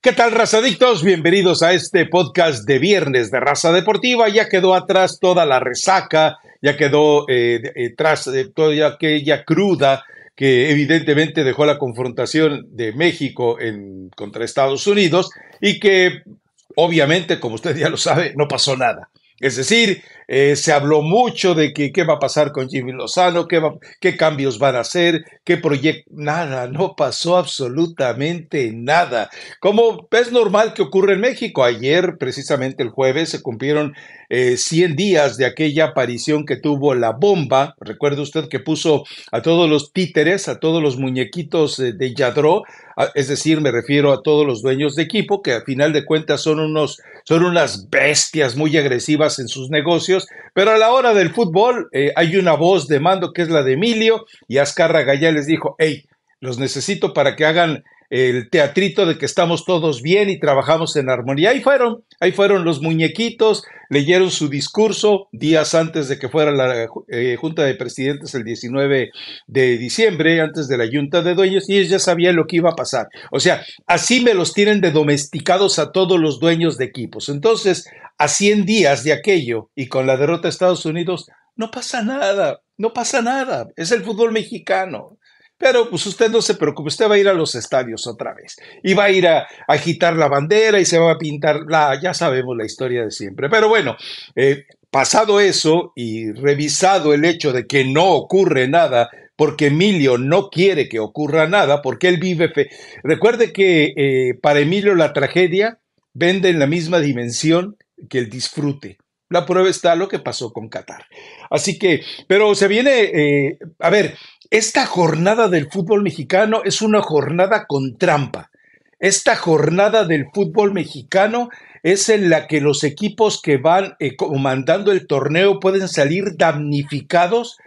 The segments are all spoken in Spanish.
¿Qué tal, razadictos? Bienvenidos a este podcast de viernes de Raza Deportiva. Ya quedó atrás toda la resaca, ya quedó atrás eh, de eh, eh, toda aquella cruda que evidentemente dejó la confrontación de México en, contra Estados Unidos y que obviamente, como usted ya lo sabe, no pasó nada. Es decir, eh, se habló mucho de qué va a pasar con Jimmy Lozano, qué, cambios van a hacer, qué proyecto. Nada, no pasó absolutamente nada. Como es normal que ocurre en México. Ayer, precisamente el jueves, se cumplieron 100 eh, días de aquella aparición que tuvo la bomba. Recuerde usted que puso a todos los títeres, a todos los muñequitos de Yadro, es decir, me refiero a todos los dueños de equipo, que a final de cuentas son, unos, son unas bestias muy agresivas en sus negocios pero a la hora del fútbol eh, hay una voz de mando que es la de Emilio y Azcárraga ya les dijo, hey, los necesito para que hagan el teatrito de que estamos todos bien y trabajamos en armonía. Ahí fueron, ahí fueron los muñequitos, leyeron su discurso días antes de que fuera la eh, Junta de Presidentes el 19 de diciembre, antes de la Junta de Dueños, y ellos ya sabían lo que iba a pasar. O sea, así me los tienen de domesticados a todos los dueños de equipos. Entonces, a 100 días de aquello y con la derrota de Estados Unidos, no pasa nada, no pasa nada, es el fútbol mexicano. Pero pues usted no se preocupe, usted va a ir a los estadios otra vez y va a ir a, agitar la bandera y se va a pintar, la, ya sabemos la historia de siempre. Pero bueno, eh, pasado eso y revisado el hecho de que no ocurre nada, porque Emilio no quiere que ocurra nada, porque él vive... Fe Recuerde que eh, para Emilio la tragedia vende en la misma dimensión que el disfrute. La prueba está lo que pasó con Qatar. Así que, pero se viene, eh, a ver, esta jornada del fútbol mexicano es una jornada con trampa. Esta jornada del fútbol mexicano es en la que los equipos que van eh, comandando el torneo pueden salir damnificados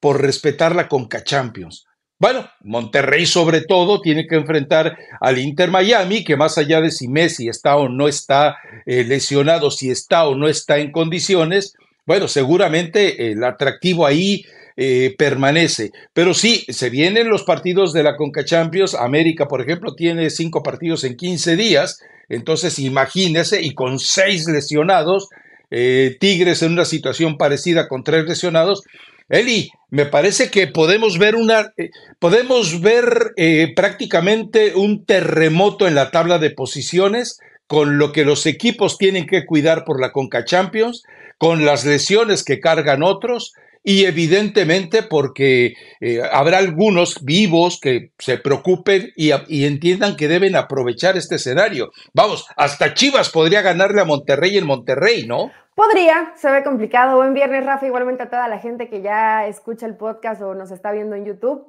por respetar la Conca Champions. Bueno, Monterrey sobre todo tiene que enfrentar al Inter Miami, que más allá de si Messi está o no está eh, lesionado, si está o no está en condiciones, bueno, seguramente el atractivo ahí eh, permanece. Pero sí, se vienen los partidos de la CONCACHAMPIONS. América, por ejemplo, tiene cinco partidos en 15 días. Entonces, imagínese, y con seis lesionados, eh, Tigres en una situación parecida con tres lesionados, Eli, me parece que podemos ver una, eh, podemos ver eh, prácticamente un terremoto en la tabla de posiciones con lo que los equipos tienen que cuidar por la Conca Champions, con las lesiones que cargan otros, y evidentemente porque eh, habrá algunos vivos que se preocupen y, y, entiendan que deben aprovechar este escenario. Vamos, hasta Chivas podría ganarle a Monterrey en Monterrey, ¿no? Podría, se ve complicado. Buen viernes, Rafa, igualmente a toda la gente que ya escucha el podcast o nos está viendo en YouTube.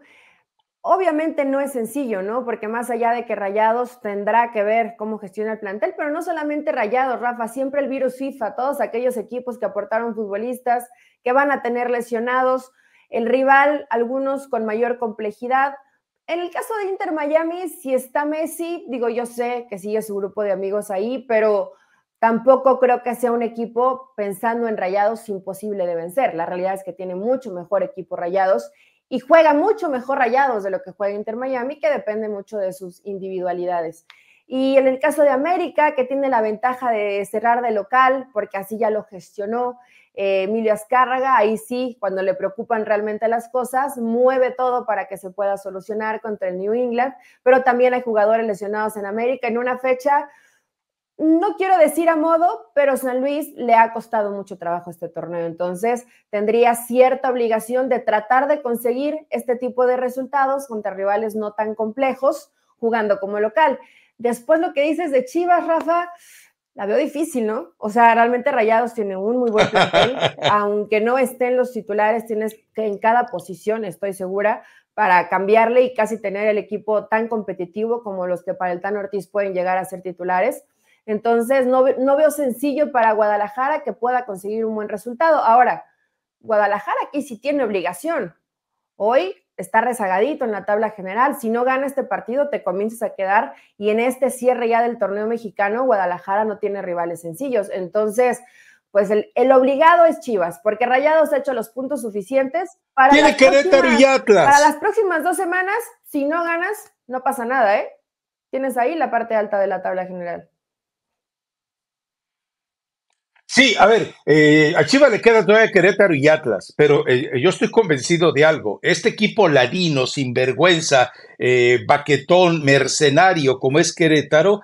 Obviamente no es sencillo, ¿no? Porque más allá de que Rayados tendrá que ver cómo gestiona el plantel, pero no solamente Rayados, Rafa, siempre el virus FIFA, todos aquellos equipos que aportaron futbolistas, que van a tener lesionados, el rival, algunos con mayor complejidad. En el caso de Inter Miami, si está Messi, digo, yo sé que sigue su grupo de amigos ahí, pero tampoco creo que sea un equipo pensando en Rayados imposible de vencer. La realidad es que tiene mucho mejor equipo Rayados y juega mucho mejor Rayados de lo que juega Inter Miami, que depende mucho de sus individualidades. Y en el caso de América, que tiene la ventaja de cerrar de local, porque así ya lo gestionó eh, Emilio Azcárraga, ahí sí, cuando le preocupan realmente las cosas, mueve todo para que se pueda solucionar contra el New England, pero también hay jugadores lesionados en América en una fecha no quiero decir a modo, pero San Luis le ha costado mucho trabajo este torneo, entonces tendría cierta obligación de tratar de conseguir este tipo de resultados contra rivales no tan complejos jugando como local. Después lo que dices de Chivas, Rafa, la veo difícil, ¿no? O sea, realmente Rayados tiene un muy buen papel aunque no estén los titulares, tienes que en cada posición, estoy segura, para cambiarle y casi tener el equipo tan competitivo como los que para el Tan Ortiz pueden llegar a ser titulares. Entonces, no, veo sencillo para Guadalajara que pueda conseguir un buen resultado. Ahora, Guadalajara aquí sí tiene obligación. Hoy está rezagadito en la tabla general. Si no gana este partido, te comienzas a quedar y en este cierre ya del torneo mexicano, Guadalajara no tiene rivales sencillos. Entonces, pues el, obligado es Chivas, porque Rayados ha hecho los puntos suficientes para... Tiene Para las próximas dos semanas, si no ganas, no pasa nada, ¿eh? Tienes ahí la parte alta de la tabla general. Sí, a ver, eh, a Chivas le queda nueve, Querétaro y Atlas, pero eh, yo estoy convencido de algo. Este equipo ladino, sinvergüenza, eh, baquetón, mercenario, como es Querétaro,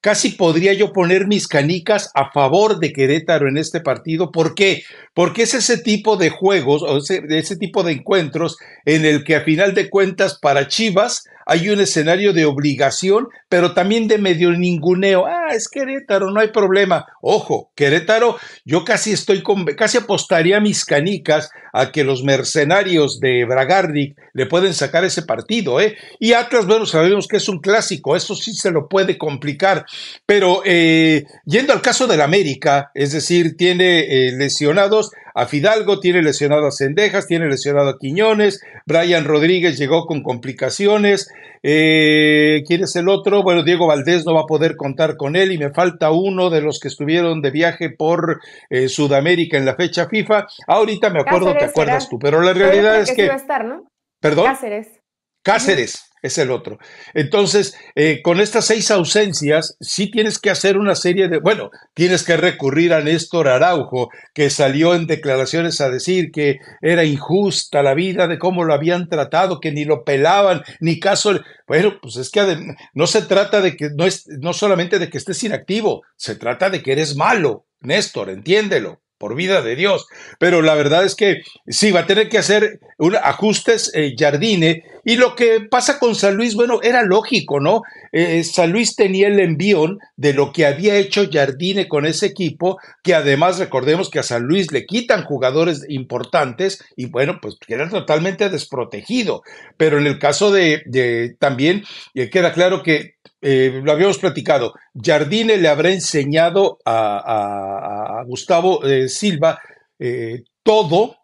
casi podría yo poner mis canicas a favor de Querétaro en este partido. ¿Por qué? Porque es ese tipo de juegos o ese tipo de encuentros en el que a final de cuentas para Chivas hay un escenario de obligación, pero también de medio ninguneo. Ah, es Querétaro, no hay problema. Ojo, Querétaro, yo casi estoy con, casi apostaría mis canicas a que los mercenarios de Bragardic le pueden sacar ese partido, ¿eh? Y Atlas, bueno, sabemos que es un clásico, eso sí se lo puede complicar. Pero eh, yendo al caso del América, es decir, tiene eh, lesionados a Fidalgo, tiene lesionado a Cendejas, tiene lesionado a Quiñones, Brian Rodríguez llegó con complicaciones, eh, ¿quién es el otro? Bueno, Diego Valdés no va a poder contar con él y me falta uno de los que estuvieron de viaje por eh, Sudamérica en la fecha FIFA. Ahorita me acuerdo, te acuerdas tú, pero la realidad es que... estar, ¿no? ¿Perdón? Cáceres. Cáceres es el otro. Entonces, eh, con estas seis ausencias, sí tienes que hacer una serie de, bueno, tienes que recurrir a Néstor Araujo, que salió en declaraciones a decir que era injusta la vida, de cómo lo habían tratado, que ni lo pelaban, ni caso. Bueno, pues es que no se trata de que, no, es, no solamente de que estés inactivo, se trata de que eres malo, Néstor, entiéndelo por vida de Dios. Pero la verdad es que sí, va a tener que hacer un ajustes eh, Jardine. Y lo que pasa con San Luis, bueno, era lógico, ¿no? Eh, eh, San Luis tenía el envión de lo que había hecho Jardine con ese equipo, que además recordemos que a San Luis le quitan jugadores importantes y bueno, pues era totalmente desprotegido. Pero en el caso de, también, queda claro que eh, lo habíamos platicado, Jardine le habrá enseñado a, Gustavo eh, Silva eh, todo,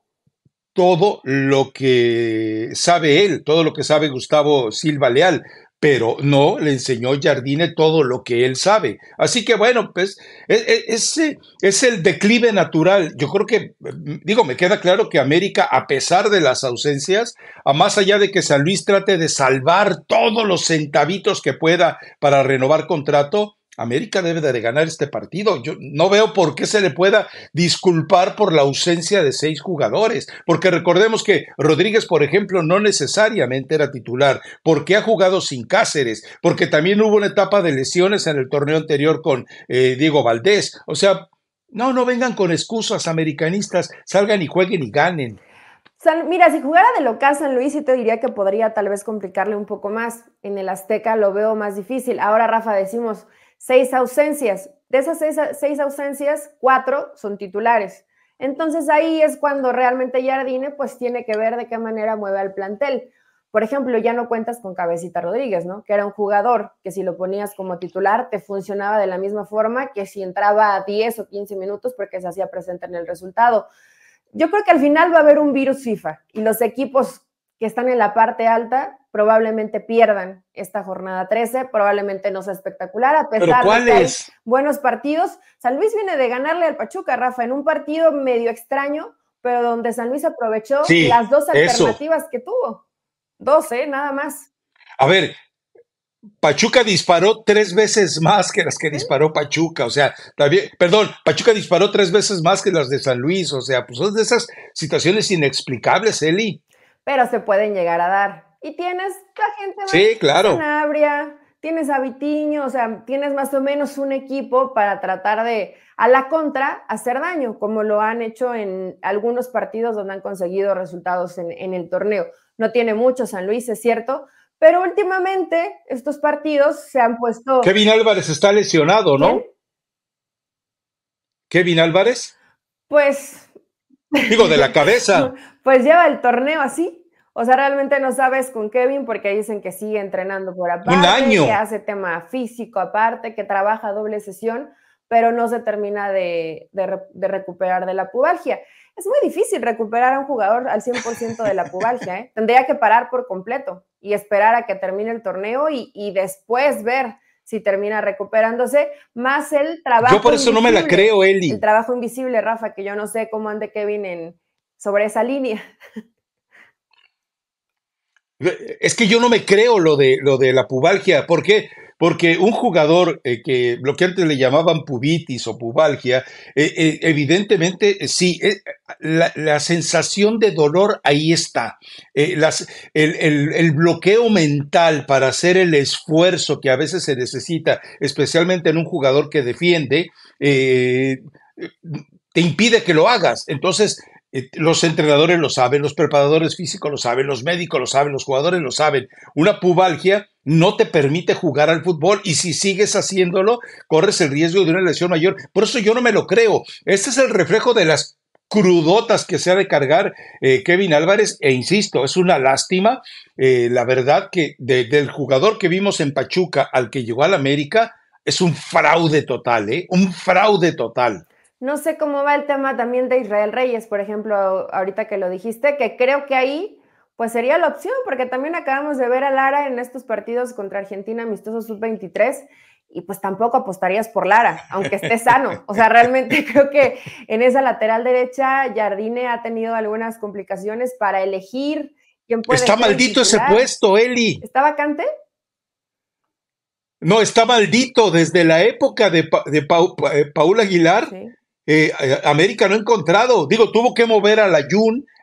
todo lo que sabe él, todo lo que sabe Gustavo Silva Leal, pero no le enseñó Jardine todo lo que él sabe. Así que bueno, pues e, e, ese es el declive natural. Yo creo que, mm, digo, me queda claro que América, a pesar de las ausencias, a más allá de que San Luis trate de salvar todos los centavitos que pueda para renovar contrato, América debe de ganar este partido. Yo no veo por qué se le pueda disculpar por la ausencia de seis jugadores, porque recordemos que Rodríguez, por ejemplo, no necesariamente era titular, porque ha jugado sin Cáceres, porque también hubo una etapa de lesiones en el torneo anterior con eh, Diego Valdés. O sea, no, no vengan con excusas americanistas, salgan y jueguen y ganen. Mira, si jugara de local San Luis, sí te diría que podría tal vez complicarle un poco más. En el Azteca lo veo más difícil. Ahora, Rafa, decimos, seis ausencias. De esas seis, ausencias, cuatro son titulares. Entonces ahí es cuando realmente Jardine pues tiene que ver de qué manera mueve al plantel. Por ejemplo, ya no cuentas con Cabecita Rodríguez, ¿no? Que era un jugador que si lo ponías como titular te funcionaba de la misma forma que si entraba a 10 o 15 minutos porque se hacía presente en el resultado. Yo creo que al final va a haber un virus FIFA y los equipos que están en la parte alta probablemente pierdan esta jornada 13, probablemente no sea espectacular, a pesar de buenos partidos. San Luis viene de ganarle al Pachuca, Rafa, en un partido medio extraño, pero donde San Luis aprovechó las dos alternativas que tuvo. eh, nada más. A ver, Pachuca disparó tres veces más que las que disparó Pachuca, o sea, también, perdón, Pachuca disparó tres veces más que las de San Luis, o sea, pues son de esas situaciones inexplicables, Eli pero se pueden llegar a dar. Y tienes la gente de sí, Sanabria, tienes a Vitiño, o sea, tienes más o menos un equipo para tratar de, a la contra, hacer daño, como lo han hecho en algunos partidos donde han conseguido resultados en, el torneo. No tiene mucho San Luis, es cierto, pero últimamente estos partidos se han puesto. Kevin Álvarez está lesionado, ¿no? Kevin Álvarez. Pues. Digo, de la cabeza pues lleva el torneo así. O sea, realmente no sabes con Kevin porque dicen que sigue entrenando por aparte, Un año. que hace tema físico aparte, que trabaja doble sesión, pero no se termina de, recuperar de la pubalgia. Es muy difícil recuperar a un jugador al 100% de la pubalgia. ¿eh? Tendría que parar por completo y esperar a que termine el torneo y, después ver si termina recuperándose, más el trabajo. Yo por eso no me la creo, Eli. El trabajo invisible, Rafa, que yo no sé cómo ande Kevin en, sobre esa línea. Es que yo no me creo lo de, lo de la pubalgia. ¿Por qué? Porque un jugador eh, que lo que antes le llamaban pubitis o pubalgia, eh, eh, evidentemente sí, la, sensación de dolor ahí está. el, bloqueo mental para hacer el esfuerzo que a veces se necesita, especialmente en un jugador que defiende, te impide que lo hagas. Entonces, eh, los entrenadores lo saben, los preparadores físicos lo saben, los médicos lo saben, los jugadores lo saben. Una pubalgia no te permite jugar al fútbol y si sigues haciéndolo, corres el riesgo de una lesión mayor. Por eso yo no me lo creo. Este es el reflejo de las crudotas que se ha de cargar eh, Kevin Álvarez e insisto, es una lástima. Eh, la verdad que del jugador que vimos en Pachuca al que llegó al América es un fraude total, ¿eh? un fraude total. No sé cómo va el tema también de Israel Reyes, por ejemplo, ahorita que lo dijiste, que creo que ahí pues sería la opción, porque también acabamos de ver a Lara en estos partidos contra Argentina amistoso sub-23 y pues tampoco apostarías por Lara, aunque esté sano. O sea, realmente creo que en esa lateral derecha Jardine ha tenido algunas complicaciones para elegir quién puede. Está maldito ese puesto, Eli. ¿Está vacante? No, está maldito desde la época de, eh, Paul Aguilar. Eh, eh, América no ha encontrado. Digo, tuvo que mover a la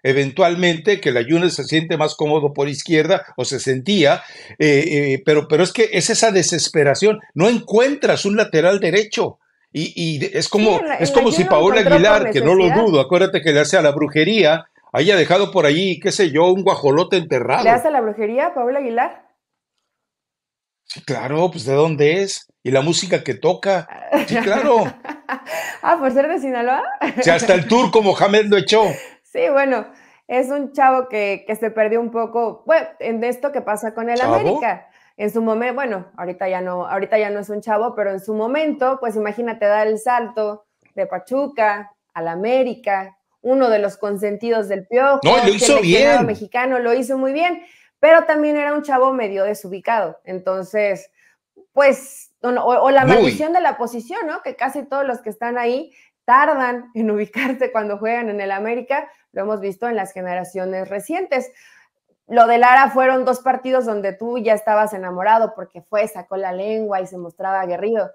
eventualmente, que la Jun se siente más cómodo por izquierda o se sentía, eh, pero, pero es que es esa desesperación. No encuentras un lateral derecho. Y, es como, es como si Paola Aguilar, que no lo dudo, acuérdate que le hace a la brujería, haya dejado por ahí, qué sé yo, un guajolote enterrado. ¿Le hace a la brujería Paola Aguilar? Sí, claro, pues ¿de dónde es? Y la música que toca. Sí, claro. ah, por pues, ser de Sinaloa. sí, hasta el turco Mohamed lo echó. Sí, bueno, es un chavo que, que se perdió un poco, pues, en esto que pasa con el América. En su momento, bueno, ahorita ya no, ahorita ya no es un chavo, pero en su momento, pues imagínate dar el salto de Pachuca al América, uno de los consentidos del piojo. No, lo hizo bien. Mexicano lo hizo muy bien pero también era un chavo medio desubicado. Entonces, pues, o, la maldición de la posición, ¿no? Que casi todos los que están ahí tardan en ubicarse cuando juegan en el América, lo hemos visto en las generaciones recientes. Lo de Lara fueron dos partidos donde tú ya estabas enamorado porque fue, sacó la lengua y se mostraba aguerrido.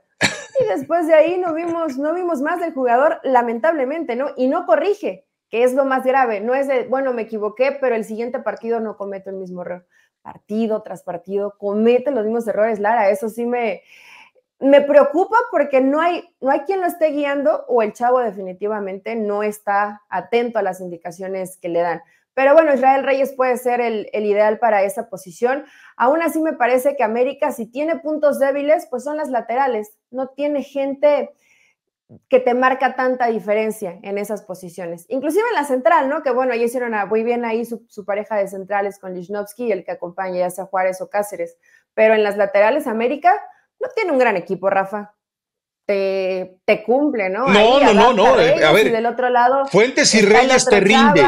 Y después de ahí no vimos, no vimos más del jugador, lamentablemente, ¿no? Y no corrige, que es lo más grave. No es de, bueno, me equivoqué, pero el siguiente partido no comete el mismo error. Partido tras partido comete los mismos errores, Lara. Eso sí me, me preocupa porque no hay, no hay quien lo esté guiando o el chavo definitivamente no está atento a las indicaciones que le dan. Pero bueno, Israel Reyes puede ser el, el, ideal para esa posición. Aún así me parece que América, si tiene puntos débiles, pues son las laterales. No tiene gente que te marca tanta diferencia en esas posiciones. Inclusive en la central, ¿no? Que bueno, ahí hicieron muy bien ahí su, pareja de centrales con Lichnowsky, el que acompaña ya sea Juárez o Cáceres. Pero en las laterales, América no tiene un gran equipo, Rafa. Te, cumple, ¿no? No, no, no, no. Eh, a ver, del otro lado. Fuentes y Reyes te rinden,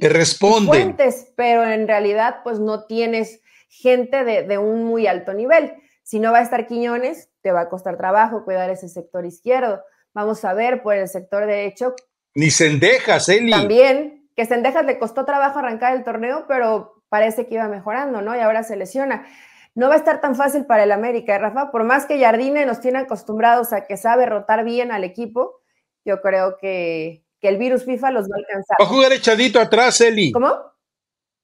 te responden. Fuentes, pero en realidad, pues no tienes gente de un muy alto nivel. Si no va a estar Quiñones, te va a costar trabajo cuidar ese sector izquierdo Vamos a ver por el sector de hecho. Ni Sendejas, Eli. También, que Sendejas le costó trabajo arrancar el torneo, pero parece que iba mejorando, ¿no? Y ahora se lesiona. No va a estar tan fácil para el América, ¿eh, Rafa. Por más que Jardine nos tiene acostumbrados a que sabe rotar bien al equipo, yo creo que, que el virus FIFA los va a alcanzar. Va a jugar echadito atrás, Eli. ¿Cómo?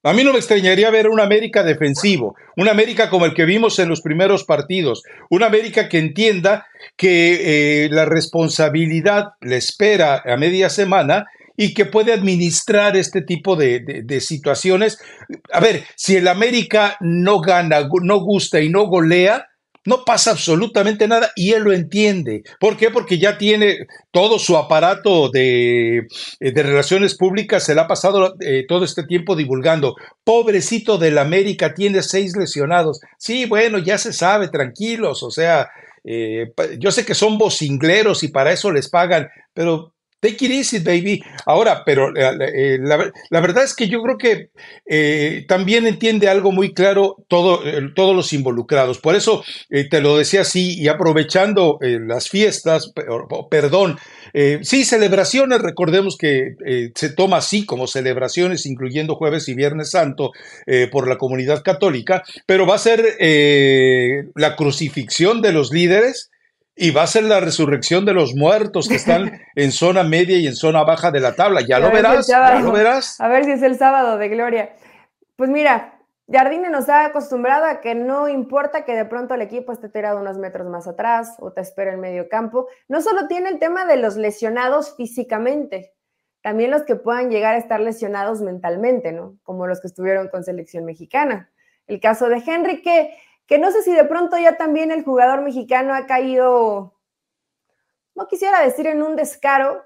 A mí no me extrañaría ver un América defensivo, un América como el que vimos en los primeros partidos, un América que entienda que eh, la responsabilidad le espera a media semana y que puede administrar este tipo de, de, situaciones. A ver, si el América no gana, no gusta y no golea, no pasa absolutamente nada y él lo entiende. ¿Por qué? Porque ya tiene todo su aparato de, eh, de relaciones públicas, se le ha pasado eh, todo este tiempo divulgando. Pobrecito del América, tiene seis lesionados. Sí, bueno, ya se sabe, tranquilos, o sea, eh, yo sé que son bocingleros y para eso les pagan, pero Take it easy, baby. Ahora, pero eh, eh, la, verdad es que yo creo que eh, también entiende algo muy claro todo, todos los involucrados. Por eso te lo decía así, y aprovechando las fiestas, perdón, sí, celebraciones, recordemos que se toma así como celebraciones, incluyendo jueves y viernes santo por la comunidad católica, pero va a ser la crucifixión de los líderes y va a ser la resurrección de los muertos que están en zona media y en zona baja de la tabla. Ya lo verás, ya lo verás. A ver si es el sábado de gloria. Pues mira, Jardine nos ha acostumbrado a que no importa que de pronto el equipo esté tirado unos metros más atrás o te espera en medio campo. No solo tiene el tema de los lesionados físicamente, también los que puedan llegar a estar lesionados mentalmente, ¿no? Como los que estuvieron con selección mexicana. El caso de Henrique que no sé si de pronto ya también el jugador mexicano ha caído, no quisiera decir en un descaro,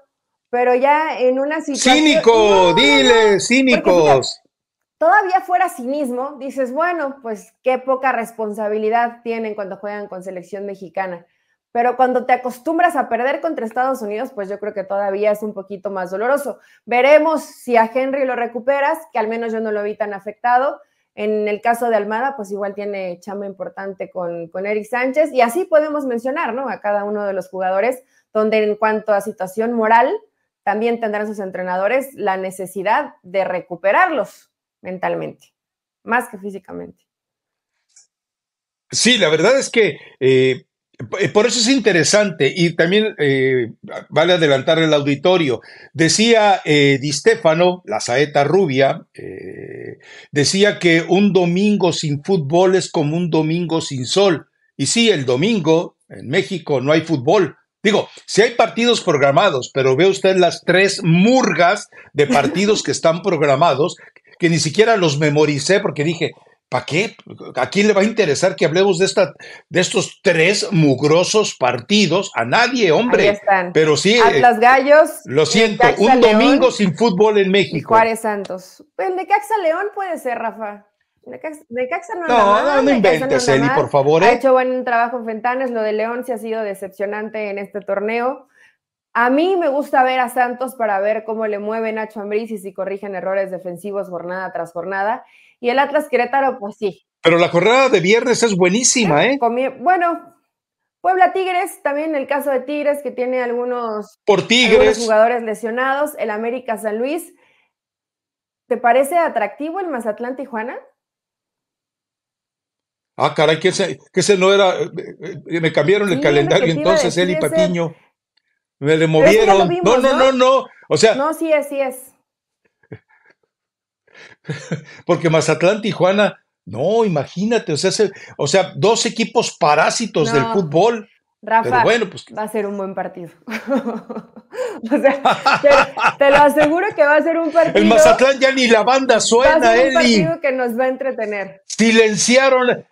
pero ya en una situación... Cínico, dile, cínicos. todavía fuera cinismo, dices, bueno, pues qué poca responsabilidad tienen cuando juegan con selección mexicana. Pero cuando te acostumbras a perder contra Estados Unidos, pues yo creo que todavía es un poquito más doloroso. Veremos si a Henry lo recuperas, que al menos yo no lo vi tan afectado. En el caso de Almada, pues igual tiene chamba importante con, con Eric Sánchez y así podemos mencionar, ¿no? A cada uno de los jugadores, donde en cuanto a situación moral, también tendrán sus entrenadores la necesidad de recuperarlos mentalmente, más que físicamente. Sí, la verdad es que eh, eh, por eso es interesante y también eh, vale adelantar el auditorio. Decía eh, Di Stefano, la saeta rubia, eh, decía que un domingo sin fútbol es como un domingo sin sol. Y sí, el domingo en México no hay fútbol. Digo, si hay partidos programados, pero ve usted las tres murgas de partidos que están programados, que ni siquiera los memoricé porque dije, ¿Para qué? ¿A quién le va a interesar que hablemos de, esta, de estos tres mugrosos partidos? A nadie, hombre. Ahí están. Pero sí. Eh, las Gallos. lo siento, un domingo sin fútbol en México. Juárez Santos. Pues, el Caxa León puede ser, Rafa. De Caxa no, no, nada, no, no, inventes, Eli, por favor. Ha ¿eh? hecho buen trabajo en Fentanes. Lo de León sí ha sido decepcionante en este torneo. A mí me gusta ver a Santos para ver cómo le mueven a Ambriz y si corrigen errores defensivos jornada tras jornada. Y el Atlas Querétaro, pues sí. Pero la jornada de viernes es buenísima, ah, ¿eh? Bueno, Puebla Tigres, también el caso de Tigres, que tiene algunos, jugadores lesionados, el América San Luis. ¿Te parece atractivo el Mazatlán Tijuana? Ah, caray, que ese, que ese no era. Eh, eh, me cambiaron el calendario entonces, él y Patiño. Me le movieron. no, no, no, no, O sea. No, sí es, sí es. porque Mazatlán, Tijuana, no, imagínate, o sea, o sea dos equipos parásitos del fútbol. Rafa, bueno, pues, va a ser un buen partido. o sea, te, lo aseguro que va a ser un partido. El Mazatlán ya ni la banda suena, Va un partido que nos va a entretener. Silenciaron,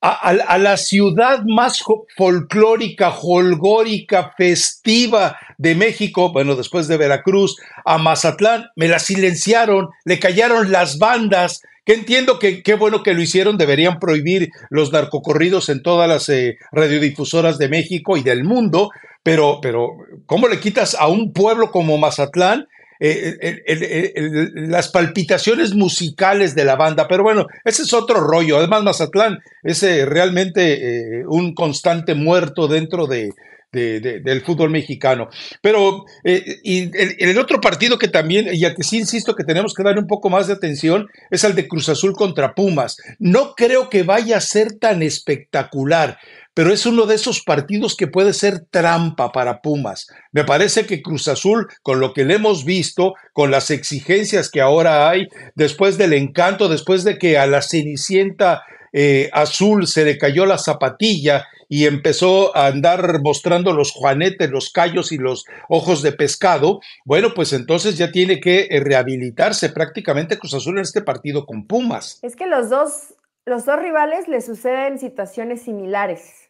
a, la ciudad más folclórica, holgórica, festiva de México, bueno, después de Veracruz, a Mazatlán, me la silenciaron, le callaron las bandas, que entiendo que qué bueno que lo hicieron, deberían prohibir los narcocorridos en todas las eh, radiodifusoras de México y del mundo, pero, pero, ¿cómo le quitas a un pueblo como Mazatlán eh, eh, las palpitaciones musicales de la banda. Pero bueno, ese es otro rollo. Además, Mazatlán es eh, realmente un constante muerto dentro de, del fútbol mexicano. Pero el, otro partido que también, y que sí insisto que tenemos que darle un poco más de atención, es el de Cruz Azul contra Pumas. No creo que vaya a ser tan espectacular, pero es uno de esos partidos que puede ser trampa para Pumas. Me parece que Cruz Azul, con lo que le hemos visto, con las exigencias que ahora hay, después del encanto, después de que a la Cenicienta eh, Azul se le cayó la zapatilla y empezó a andar mostrando los juanetes, los callos y los ojos de pescado, bueno, pues entonces ya tiene que eh, rehabilitarse prácticamente Cruz Azul en este partido con Pumas. Es que los dos los dos rivales les suceden situaciones similares.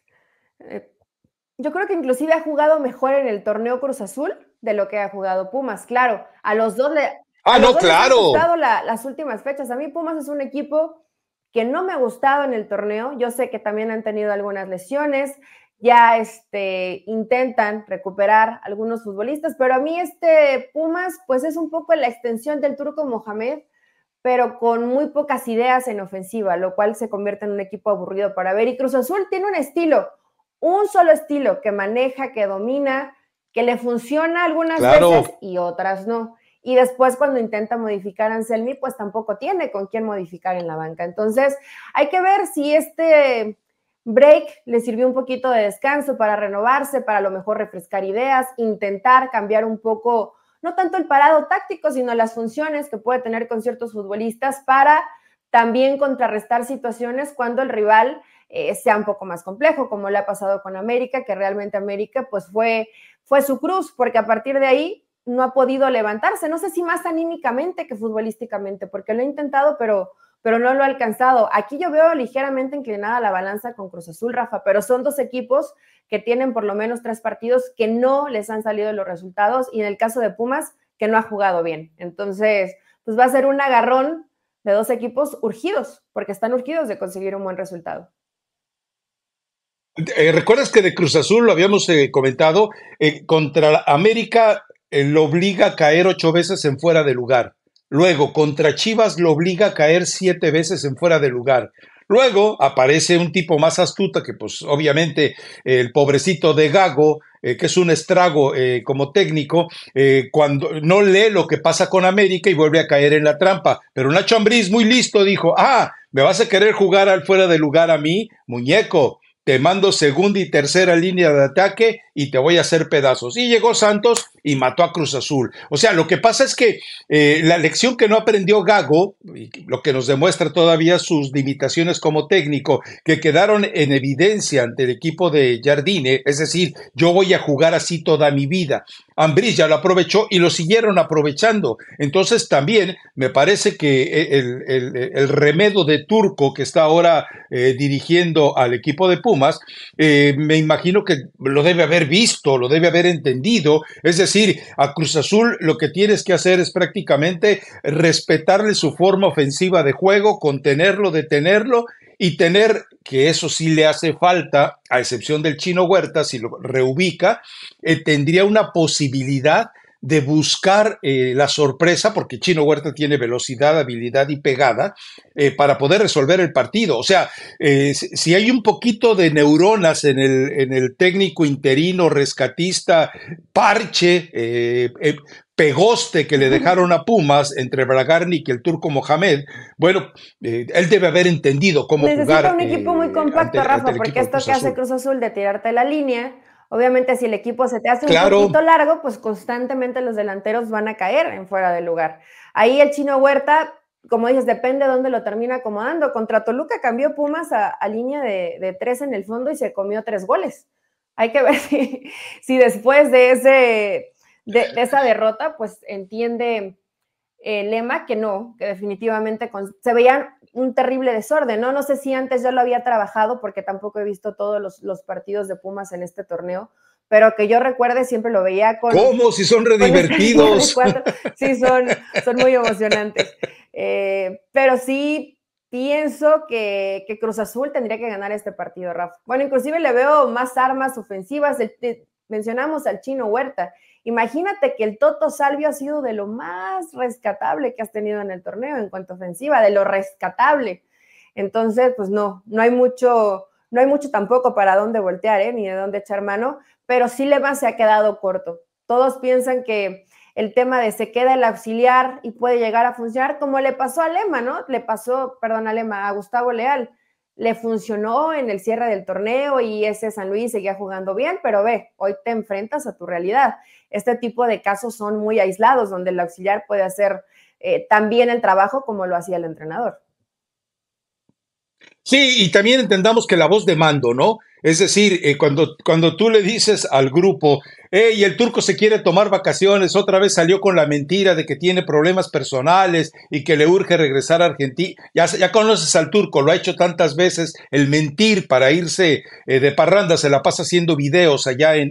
Eh, yo creo que inclusive ha jugado mejor en el torneo Cruz Azul de lo que ha jugado Pumas, claro. A los dos le... Ah, las últimas fechas. A mí Pumas es un equipo que no me ha gustado en el torneo. Yo sé que también han tenido algunas lesiones, ya este, intentan recuperar algunos futbolistas, pero a mí este Pumas pues es un poco la extensión del turco Mohamed, pero con muy pocas ideas en ofensiva, lo cual se convierte en un equipo aburrido para ver. Y Cruz Azul tiene un estilo un solo estilo que maneja, que domina, que le funciona algunas veces y otras no. Y después cuando intenta modificar Anselmi, pues tampoco tiene con quién modificar en la banca. Entonces, hay que ver si este break le sirvió un poquito de descanso para renovarse, para a lo mejor refrescar ideas, intentar cambiar un poco, no tanto el parado táctico, sino las funciones que puede tener con ciertos futbolistas para también contrarrestar situaciones cuando el rival eh, sea un poco más complejo, como le ha pasado con América, que realmente América pues fue, fue su cruz, porque a partir de ahí no ha podido levantarse, no sé si más anímicamente que futbolísticamente, porque lo ha intentado, pero, pero no lo ha alcanzado. Aquí yo veo ligeramente inclinada la balanza con Cruz Azul, Rafa, pero son dos equipos que tienen por lo menos tres partidos que no les han salido los resultados y en el caso de Pumas, que no ha jugado bien. Entonces, pues va a ser un agarrón de dos equipos urgidos, porque están urgidos de conseguir un buen resultado. Eh, ¿Recuerdas que de Cruz Azul lo habíamos eh, comentado? Eh, contra América lo obliga a caer ocho veces en fuera de lugar. Luego, contra Chivas lo obliga a caer siete veces en fuera de lugar. Luego aparece un tipo más astuto que pues obviamente el pobrecito de Gago, que es un estrago como técnico, cuando no lee lo que pasa con América y vuelve a caer en la trampa. Pero Nacho Ambriz, muy listo, dijo, ah, me vas a querer jugar al fuera de lugar a mí, muñeco te mando segunda y tercera línea de ataque y te voy a hacer pedazos. Y llegó Santos y mató a Cruz Azul. O sea, lo que pasa es que eh, la lección que no aprendió Gago, lo que nos demuestra todavía sus limitaciones como técnico, que quedaron en evidencia ante el equipo de Jardine, es decir, yo voy a jugar así toda mi vida ya lo aprovechó y lo siguieron aprovechando. Entonces también me parece que e, el, el, remedo de Turco que está ahora eh, dirigiendo al equipo de Pumas, eh, me imagino que lo debe haber visto, lo debe haber entendido. Es decir, a Cruz Azul lo que tienes que hacer es prácticamente respetarle su forma ofensiva de juego, contenerlo, detenerlo y tener, que eso sí le hace falta, a excepción del chino Huerta, si lo reubica, eh, tendría una posibilidad de buscar eh, la sorpresa, porque Chino Huerta tiene velocidad, habilidad y pegada, eh, para poder resolver el partido. O sea, eh, si hay un poquito de neuronas en el, en el técnico interino, rescatista, parche, pegoste que le dejaron a Pumas entre Bragarnik y el turco Mohamed, bueno, él debe haber entendido cómo jugar. Necesita un equipo muy compacto, Rafa, porque esto que hace Cruz Azul de tirarte la línea, Obviamente, si el equipo se te hace un poquito largo, pues constantemente los delanteros van a caer en fuera de lugar. Ahí el chino Huerta, como dices, depende de dónde lo termina acomodando. Contra Toluca cambió Pumas a, línea de, tres en el fondo y se comió tres goles. Hay que ver si, si después de, ese, de, esa derrota, pues entiende el lema que no, que definitivamente se veían un terrible desorden, ¿no? No sé si antes yo lo había trabajado porque tampoco he visto todos los, partidos de Pumas en este torneo, pero que yo recuerde siempre lo veía con... ¿Cómo? Si son redivertidos. sí, son, son muy emocionantes. Eh, pero sí pienso que, que, Cruz Azul tendría que ganar este partido, Rafa. Bueno, inclusive le veo más armas ofensivas. mencionamos al chino Huerta. Imagínate que el Toto Salvio ha sido de lo más rescatable que has tenido en el torneo en cuanto a ofensiva, de lo rescatable. Entonces, pues no, no hay mucho, no hay mucho tampoco para dónde voltear, ¿eh? ni de dónde echar mano, pero sí Lema se ha quedado corto. Todos piensan que el tema de se queda el auxiliar y puede llegar a funcionar, como le pasó a Lema, ¿no? Le pasó, perdón, a Lema, a Gustavo Leal. Le funcionó en el cierre del torneo y ese San Luis seguía jugando bien, pero ve, hoy te enfrentas a tu realidad este tipo de casos son muy aislados, donde el auxiliar puede hacer tan eh, también el trabajo como lo hacía el entrenador. Sí, y también entendamos que la voz de mando, ¿no? Es decir, eh, cuando, cuando tú le dices al grupo, hey, el turco se quiere tomar vacaciones, otra vez salió con la mentira de que tiene problemas personales y que le urge regresar a Argentina. Ya, ya conoces al turco, lo ha hecho tantas veces, el mentir para irse eh, de parranda, se la pasa haciendo videos allá en,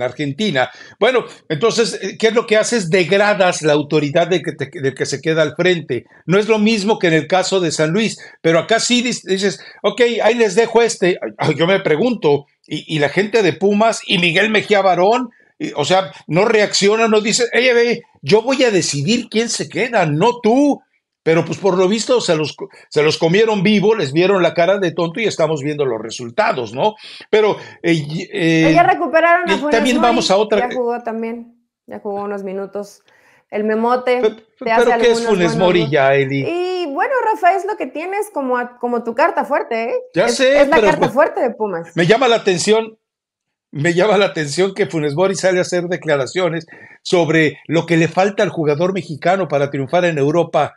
Argentina. Bueno, entonces, eh, ¿qué es lo que haces? Degradas la autoridad del que, del que se queda al frente. No es lo mismo que en el caso de San Luis, pero acá sí dices, ok, ahí les dejo este. Yo me pregunto, pregunto, y, la gente de Pumas y Miguel Mejía Barón, o sea, no reacciona, no dice, ella yo voy a decidir quién se queda, no tú. Pero pues por lo visto se los, se los comieron vivo, les vieron la cara de tonto y estamos viendo los resultados, ¿no? Pero... Eh, eh pues ya recuperaron a También vamos a otra... Ya jugó también, ya jugó unos minutos. El memote. Pero, te ¿qué es Funes Mori Eli? bueno, Rafa, es lo que tienes como, como tu carta fuerte, ¿eh? Ya sé. Es la carta pues, fuerte de Pumas. Me llama la atención, me llama la atención que Funesbori sale a hacer declaraciones sobre lo que le falta al jugador mexicano para triunfar en Europa.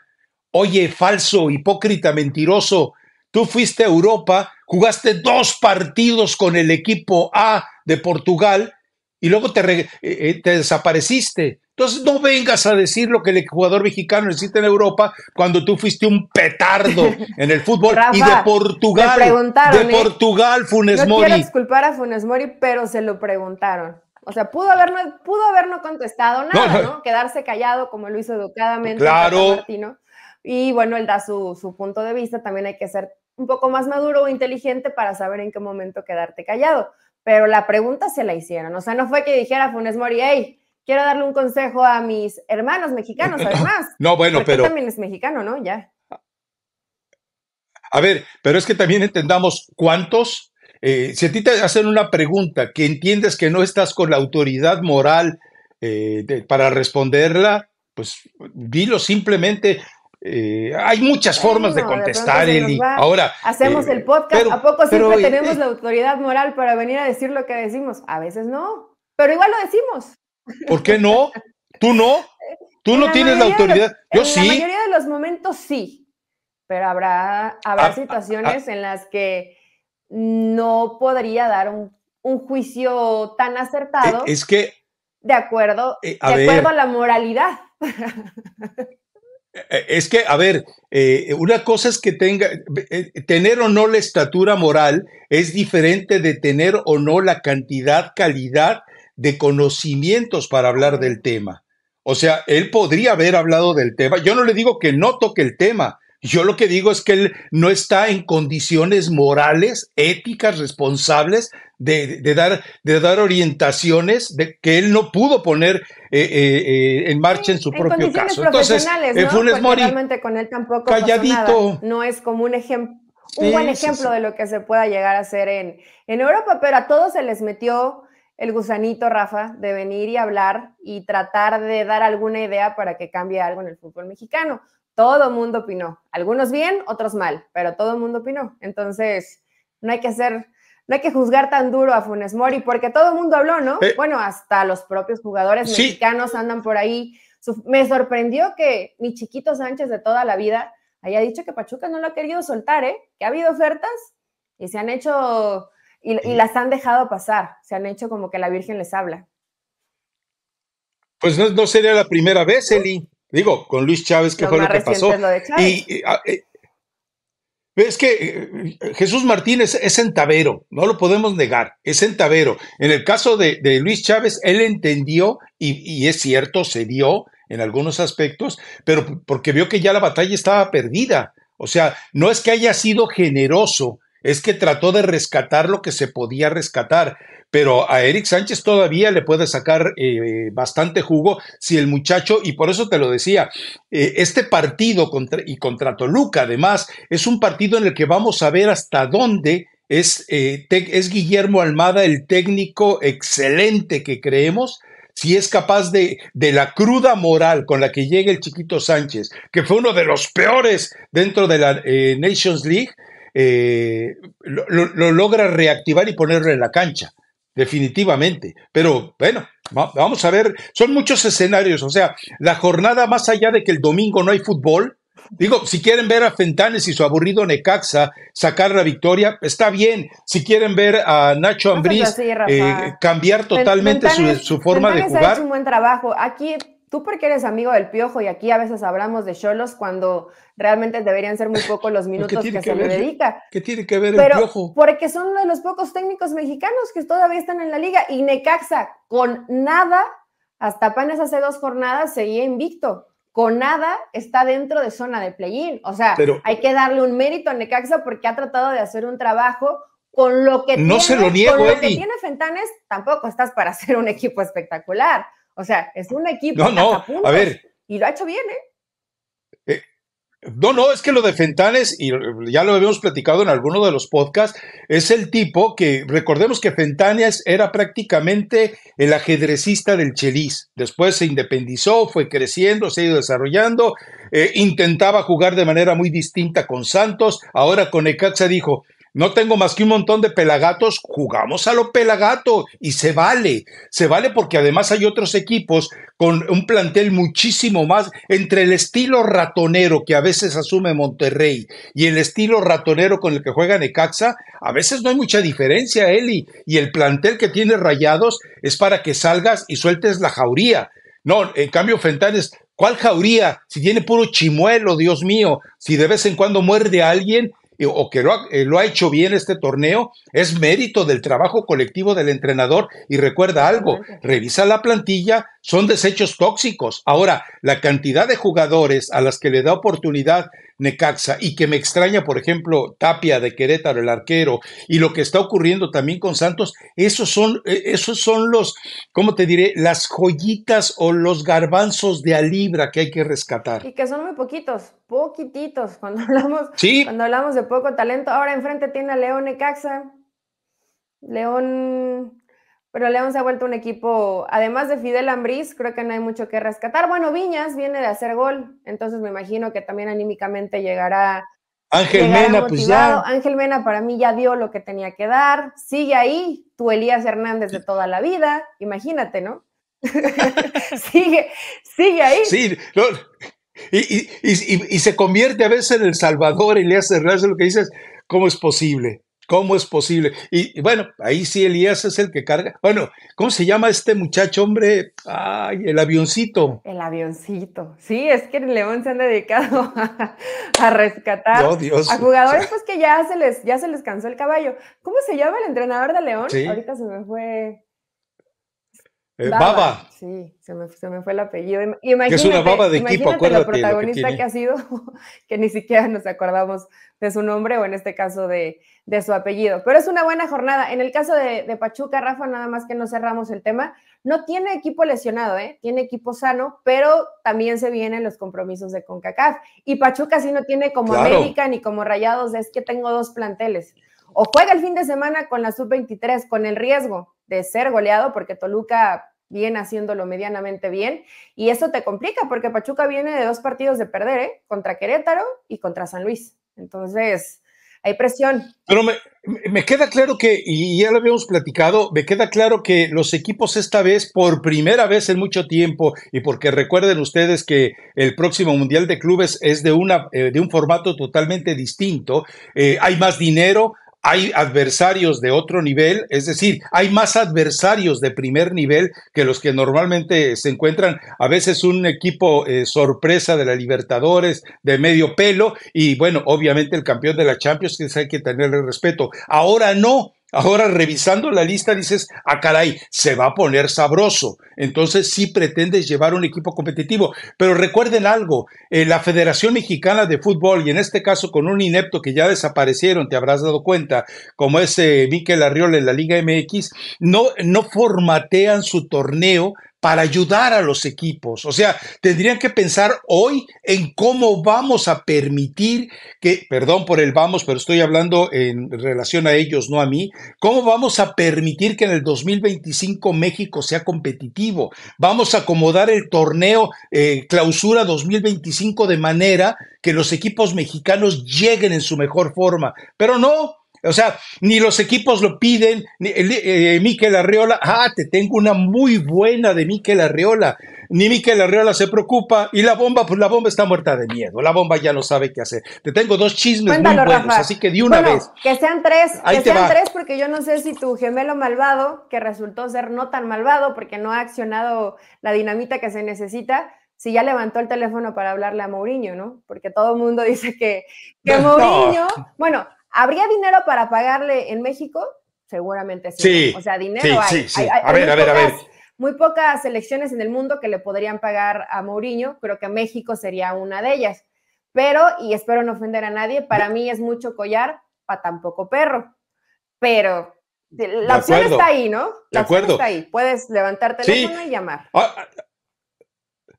Oye, falso, hipócrita, mentiroso. Tú fuiste a Europa, jugaste dos partidos con el equipo A de Portugal y luego te, eh, eh, te desapareciste. Entonces no vengas a decir lo que el jugador mexicano necesita en Europa cuando tú fuiste un petardo en el fútbol y de Portugal. de ¿eh? Portugal, Funes Mori. No quiero disculpar a Funes Mori, pero se lo preguntaron. O sea, pudo haber no, pudo contestado nada, no, Quedarse callado como lo hizo educadamente claro. Martino. Y bueno, él da su, su punto de vista, también hay que ser un poco más maduro o inteligente para saber en qué momento quedarte callado. Pero la pregunta se la hicieron, o sea, no fue que dijera Funes Mori, hey, quiero darle un consejo a mis hermanos mexicanos, además. no, bueno, Porque pero. también es mexicano, ¿no? Ya. A ver, pero es que también entendamos cuántos. Eh, si a ti te hacen una pregunta que entiendes que no estás con la autoridad moral eh, para responderla, pues dilo simplemente. Eh, hay muchas formas de contestar, Eli. Ahora. Hacemos el podcast. ¿A poco siempre tenemos la autoridad moral para venir a decir lo que decimos? A veces no, pero igual lo decimos. ¿Por qué no? ¿Tú no? Tú no tienes la autoridad. Yo sí. En la mayoría de los momentos sí, pero habrá, ah, ah, situaciones ah. en las que no podría dar un, juicio tan acertado. E, es que... De acuerdo, eh, a, la moralidad. E, e, es que, a ver, eh, una cosa es que tenga, eh, tener o no la estatura moral es diferente de tener o no la cantidad, calidad de conocimientos para hablar del tema. O sea, él podría haber hablado del tema. Yo no le digo que no toque el tema. Yo lo que digo es que él no está en condiciones morales, éticas, responsables de, dar, de dar orientaciones de, que él no pudo poner eh, eh, eh, en marcha en su propio caso. Entonces, ¿no? Funes con él tampoco calladito. No es como un ejemplo. Un buen ejemplo de lo que se pueda llegar a hacer en, en Europa, pero a todos se les metió el gusanito, Rafa, de venir y hablar y tratar de dar alguna idea para que cambie algo en el fútbol mexicano. Todo el mundo opinó, algunos bien, otros mal, pero todo el mundo opinó. Entonces, no hay que hacer, no hay que juzgar tan duro a Funes Mori porque todo el mundo habló, ¿no? Eh. bueno, hasta los propios jugadores mexicanos andan por ahí. Me sorprendió que mi chiquito Sánchez de toda la vida haya dicho que Pachuca no lo ha querido soltar, ¿eh? Que ha habido ofertas y se han hecho y, las han dejado pasar, se han hecho como que la Virgen les habla. Pues no, sería la primera vez, pues Eli. Digo, con Luis Chávez, ¿qué fue lo que pasó? Es ah, eh, que eh, Jesús Martínez es entavero no lo podemos negar, es entavero En el caso de, Luis Chávez, él entendió y, y, es cierto, se dio en algunos aspectos, pero porque vio que ya la batalla estaba perdida. O sea, no es que haya sido generoso es que trató de rescatar lo que se podía rescatar, pero a Eric Sánchez todavía le puede sacar eh, bastante jugo si el muchacho, y por eso te lo decía, eh, este partido contra, y contra Toluca además es un partido en el que vamos a ver hasta dónde es, eh, es Guillermo Almada el técnico excelente que creemos, si es capaz de, de, la cruda moral con la que llega el chiquito Sánchez, que fue uno de los peores dentro de la Nations League, eh, lo, logra reactivar y ponerlo en la cancha, definitivamente. Pero bueno, vamos a ver, son muchos escenarios, o sea, la jornada más allá de que el domingo no hay fútbol, Digo, si quieren ver a Fentanes y su aburrido Necaxa sacar la victoria, está bien. Si quieren ver a Nacho Ambriz eh, cambiar totalmente su, forma de jugar. un buen trabajo. Aquí tú porque eres amigo del piojo y aquí a veces hablamos de cholos cuando realmente deberían ser muy pocos los minutos que, se le dedica. ¿Qué tiene que ver el piojo? Porque son de los pocos técnicos mexicanos que todavía están en la liga y Necaxa con nada, hasta apenas hace dos jornadas seguía invicto. Con nada está dentro de zona de play-in. O sea, hay que darle un mérito a Necaxa porque ha tratado de hacer un trabajo con lo que no se lo niego, con lo que tiene Fentanes, tampoco estás para hacer un equipo espectacular. O sea, es un equipo. No, no, a ver. Y lo ha hecho bien, ¿eh? ¿eh? no, no, es que lo de Fentanes, y ya lo habíamos platicado en alguno de los podcasts, es el tipo que, recordemos que Fentanes era prácticamente el ajedrecista del Chelis. Después se independizó, fue creciendo, se ha ido desarrollando, eh, intentaba jugar de manera muy distinta con Santos, ahora con Ecaxa dijo, no tengo más que un montón de pelagatos, jugamos a lo pelagato y se vale, se vale porque además hay otros equipos con un plantel muchísimo más entre el estilo ratonero que a veces asume Monterrey y el estilo ratonero con el que juega Necaxa, a veces no hay mucha diferencia, Eli, y el plantel que tiene Rayados es para que salgas y sueltes la jauría. No, en cambio Fentanes, ¿cuál jauría? Si tiene puro chimuelo, Dios mío, si de vez en cuando muerde a alguien o que eh, lo ha, hecho bien este torneo, es mérito del trabajo colectivo del entrenador. Y recuerda algo, revisa la plantilla, son desechos tóxicos. Ahora, la cantidad de jugadores a las que le da oportunidad Necaxa y que me extraña, por ejemplo, Tapia de Querétaro, el arquero, y lo que está ocurriendo también con Santos, esos son, eh, esos son los, ¿cómo te diré? Las joyitas o los garbanzos de alibra que hay que rescatar. Y que son muy poquitos, poquititos, cuando hablamos, cuando hablamos de poco talento. Ahora enfrente tiene a León Necaxa. León pero León se ha vuelto un equipo, además de Fidel Ambriz, creo que no hay mucho que rescatar. Bueno, Viñas viene de hacer gol, entonces me imagino que también anímicamente llegará. Ángel Mena, pues ya. Ángel Mena para mí ya dio lo que tenía que dar, sigue ahí, tu Elías Hernández de toda la vida, imagínate, ¿no? sigue, sigue ahí. Sí, y, y, y, y, se convierte a veces en el Salvador, Elías Hernández, lo que dices, ¿cómo es posible? ¿Cómo es posible? Y, bueno, ahí sí Elías es el que carga. Bueno, ¿cómo se llama este muchacho, hombre? Ay, el avioncito. El avioncito. Sí, es que en León se han dedicado a, rescatar oh, a jugadores pues que ya se les ya se les cansó el caballo. ¿Cómo se llama el entrenador de León? Ahorita se me fue eh, baba. Sí, se me, fue el apellido. Imagínate, es una baba de equipo, acuérdate. La protagonista que, ha sido, que ni siquiera nos acordamos de su nombre o en este caso de, su apellido. Pero es una buena jornada. En el caso de, Pachuca, Rafa, nada más que no cerramos el tema, no tiene equipo lesionado, ¿eh? tiene equipo sano, pero también se vienen los compromisos de CONCACAF. Y Pachuca sí no tiene como médica América ni como Rayados, es que tengo dos planteles. O juega el fin de semana con la sub-23 con el riesgo de ser goleado porque Toluca bien haciéndolo medianamente bien y eso te complica porque Pachuca viene de dos partidos de perder, ¿eh? contra Querétaro y contra San Luis. Entonces, hay presión. Pero me, queda claro que, y ya lo habíamos platicado, me queda claro que los equipos esta vez, por primera vez en mucho tiempo, y porque recuerden ustedes que el próximo Mundial de Clubes es de, una, eh, de un formato totalmente distinto, eh, hay más dinero, hay adversarios de otro nivel, es decir, hay más adversarios de primer nivel que los que normalmente se encuentran, a veces un equipo eh, sorpresa de la Libertadores de medio pelo y bueno, obviamente el campeón de la Champions que hay que tenerle respeto. Ahora no, Ahora revisando la lista dices, ah, caray, se va a poner sabroso. Entonces sí pretendes llevar un equipo competitivo. Pero recuerden algo, eh, la Federación Mexicana de Fútbol, y en este caso con un inepto que ya desaparecieron, te habrás dado cuenta, como es eh, Miquel Arriola en la Liga MX, no, no formatean su torneo para ayudar a los equipos. O sea, tendrían que pensar hoy en cómo vamos a permitir que, perdón por el vamos, pero estoy hablando en relación a ellos, no a mí, cómo vamos a permitir que en el 2025 México sea competitivo. Vamos a acomodar el torneo eh, clausura 2025 de manera que los equipos mexicanos lleguen en su mejor forma. Pero no, o sea, ni los equipos lo piden. Ni, eh, eh, Miquel Arriola, ah, te tengo una muy buena de Miquel Arriola. Ni Miquel Arriola se preocupa. Y la bomba, pues la bomba está muerta de miedo. La bomba ya no sabe qué hacer. Te tengo dos chismes muy buenos, así que de una vez. Que sean tres, que sean tres, porque yo no sé si tu gemelo malvado, que resultó ser no tan malvado porque no ha accionado la dinamita que se necesita, si ya levantó el teléfono para hablarle a Mourinho, ¿no? Porque todo el mundo dice que, Mourinho, bueno, ¿Habría dinero para pagarle en México? Seguramente sí. o sea, dinero sí, hay. Sí, a ver, a ver, a ver. Muy pocas elecciones en el mundo que le podrían pagar a Mourinho, creo que México sería una de ellas. Pero, y espero no ofender a nadie, para mí es mucho collar, para tampoco perro. Pero la opción está ahí, ¿no? La de acuerdo. Está ahí. Puedes levantar teléfono y llamar. Ah, ah,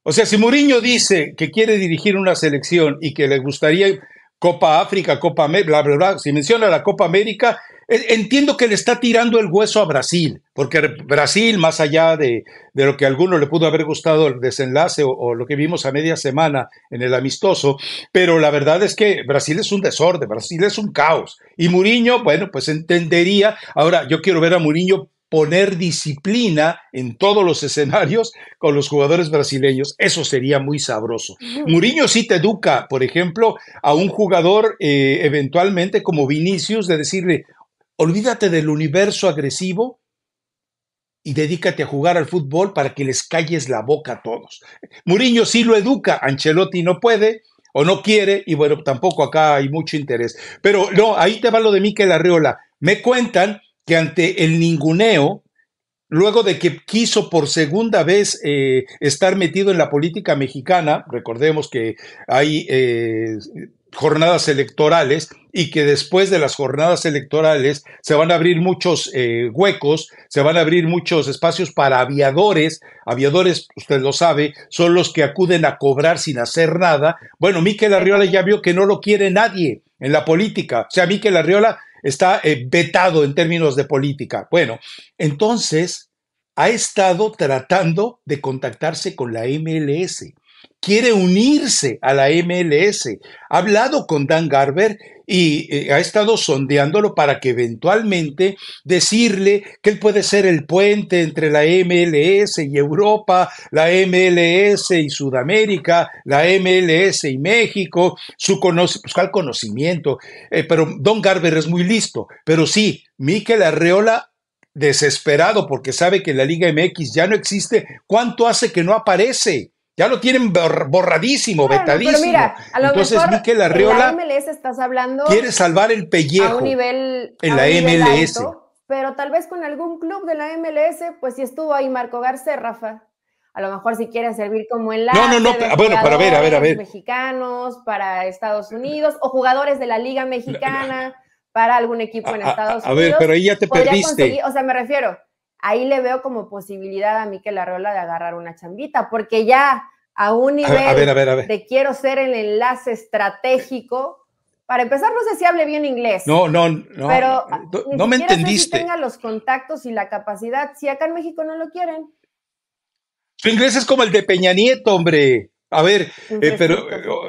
o sea, si Mourinho dice que quiere dirigir una selección y que le gustaría Copa África, Copa América, bla, bla, bla. Si menciona la Copa América, e, entiendo que le está tirando el hueso a Brasil, porque Brasil, más allá de, lo que a alguno le pudo haber gustado el desenlace o, lo que vimos a media semana en el amistoso, pero la verdad es que Brasil es un desorden, Brasil es un caos. Y Muriño, bueno, pues entendería. Ahora, yo quiero ver a Muriño poner disciplina en todos los escenarios con los jugadores brasileños. Eso sería muy sabroso. Mourinho sí te educa, por ejemplo, a un jugador eh, eventualmente como Vinicius, de decirle, olvídate del universo agresivo y dedícate a jugar al fútbol para que les calles la boca a todos. Mourinho sí lo educa, Ancelotti no puede, o no quiere, y bueno, tampoco acá hay mucho interés. Pero no, ahí te va lo de Miquel Arriola Me cuentan que ante el ninguneo, luego de que quiso por segunda vez eh, estar metido en la política mexicana, recordemos que hay eh, jornadas electorales y que después de las jornadas electorales se van a abrir muchos eh, huecos, se van a abrir muchos espacios para aviadores. Aviadores, usted lo sabe, son los que acuden a cobrar sin hacer nada. Bueno, Miquel Arriola ya vio que no lo quiere nadie en la política. O sea, Miquel Arriola está eh, vetado en términos de política. Bueno, entonces ha estado tratando de contactarse con la MLS. Quiere unirse a la MLS. Ha hablado con Dan Garber y eh, ha estado sondeándolo para que eventualmente decirle que él puede ser el puente entre la MLS y Europa, la MLS y Sudamérica, la MLS y México, su pues, conocimiento. Eh, pero Don Garber es muy listo, pero sí, Miquel Arreola desesperado porque sabe que la Liga MX ya no existe, ¿cuánto hace que no aparece? Ya lo tienen borradísimo, vetadísimo. Entonces, Miquel Arriola. estás hablando. Quiere salvar el pellejo. A un nivel. En la MLS. pero tal vez con algún club de la MLS, pues si estuvo ahí Marco Garcés, Rafa. A lo mejor si quiere servir como el No, no, no. bueno, para ver, a ver, a ver. Mexicanos, para Estados Unidos, o jugadores de la Liga Mexicana, para algún equipo en Estados Unidos. A ver, pero ahí ya te perdiste. O sea, me refiero ahí le veo como posibilidad a Miquel Arreola de agarrar una chambita, porque ya a un nivel de quiero ser el enlace estratégico. Para empezar, no sé si hable bien inglés. No, no, no. Pero no, me entendiste. que tenga los contactos y la capacidad, si acá en México no lo quieren. Su inglés es como el de Peña Nieto, hombre. A ver, eh, pero,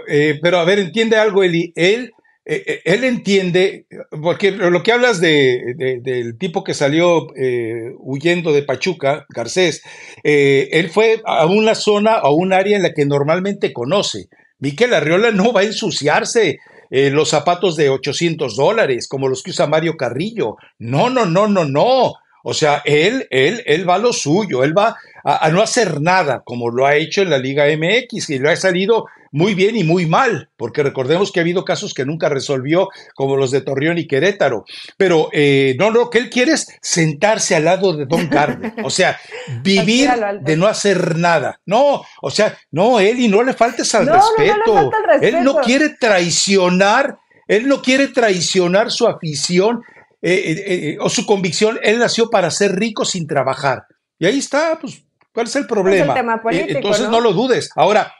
eh, pero a ver, entiende algo, Eli. Él eh, eh, él entiende, porque lo que hablas de, del tipo que salió eh, huyendo de Pachuca, Garcés, él fue a una zona, a un área en la que normalmente conoce. la Arriola no va a ensuciarse los zapatos de 800 dólares, como los que usa Mario Carrillo. No, no, no, no, no. O sea, él, él, él va a lo suyo, él va a, no hacer nada, como lo ha hecho en la Liga MX, y lo ha salido muy bien y muy mal, porque recordemos que ha habido casos que nunca resolvió, como los de Torreón y Querétaro. Pero eh, no, lo que él quiere es sentarse al lado de Don Carmen, o sea, vivir de no hacer nada. No, o sea, no, él y no le faltes al respeto. Él no quiere traicionar. Él no quiere traicionar su afición eh, eh, eh, o su convicción, él nació para ser rico sin trabajar. Y ahí está, pues, ¿cuál es el pues problema? entonces ¿no? lo dudes. Ahora,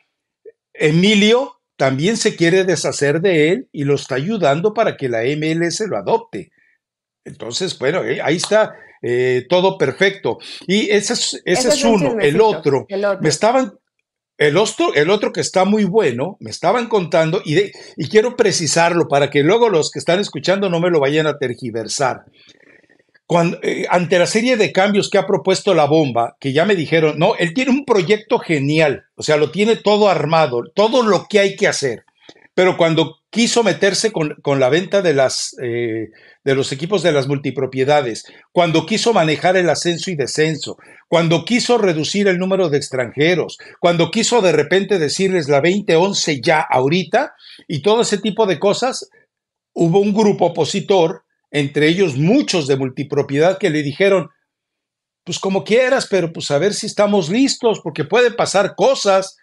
Emilio también se quiere deshacer de él y lo está ayudando para que la MLS lo adopte. Entonces, bueno, ahí está todo perfecto. Y ese es, ese, es, uno. El otro, el otro. Me estaban el otro, el otro que está muy bueno, me estaban contando, y, quiero precisarlo para que luego los que están escuchando no me lo vayan a tergiversar. Eh, ante la serie de cambios que ha propuesto la bomba, que ya me dijeron, no, él tiene un proyecto genial, o sea, lo tiene todo armado, todo lo que hay que hacer. Pero cuando quiso meterse con, la venta de, las, eh, de los equipos de las multipropiedades, cuando quiso manejar el ascenso y descenso, cuando quiso reducir el número de extranjeros, cuando quiso de repente decirles la 2011 ya ahorita y todo ese tipo de cosas, hubo un grupo opositor, entre ellos muchos de multipropiedad, que le dijeron, pues como quieras, pero pues a ver si estamos listos, porque pueden pasar cosas.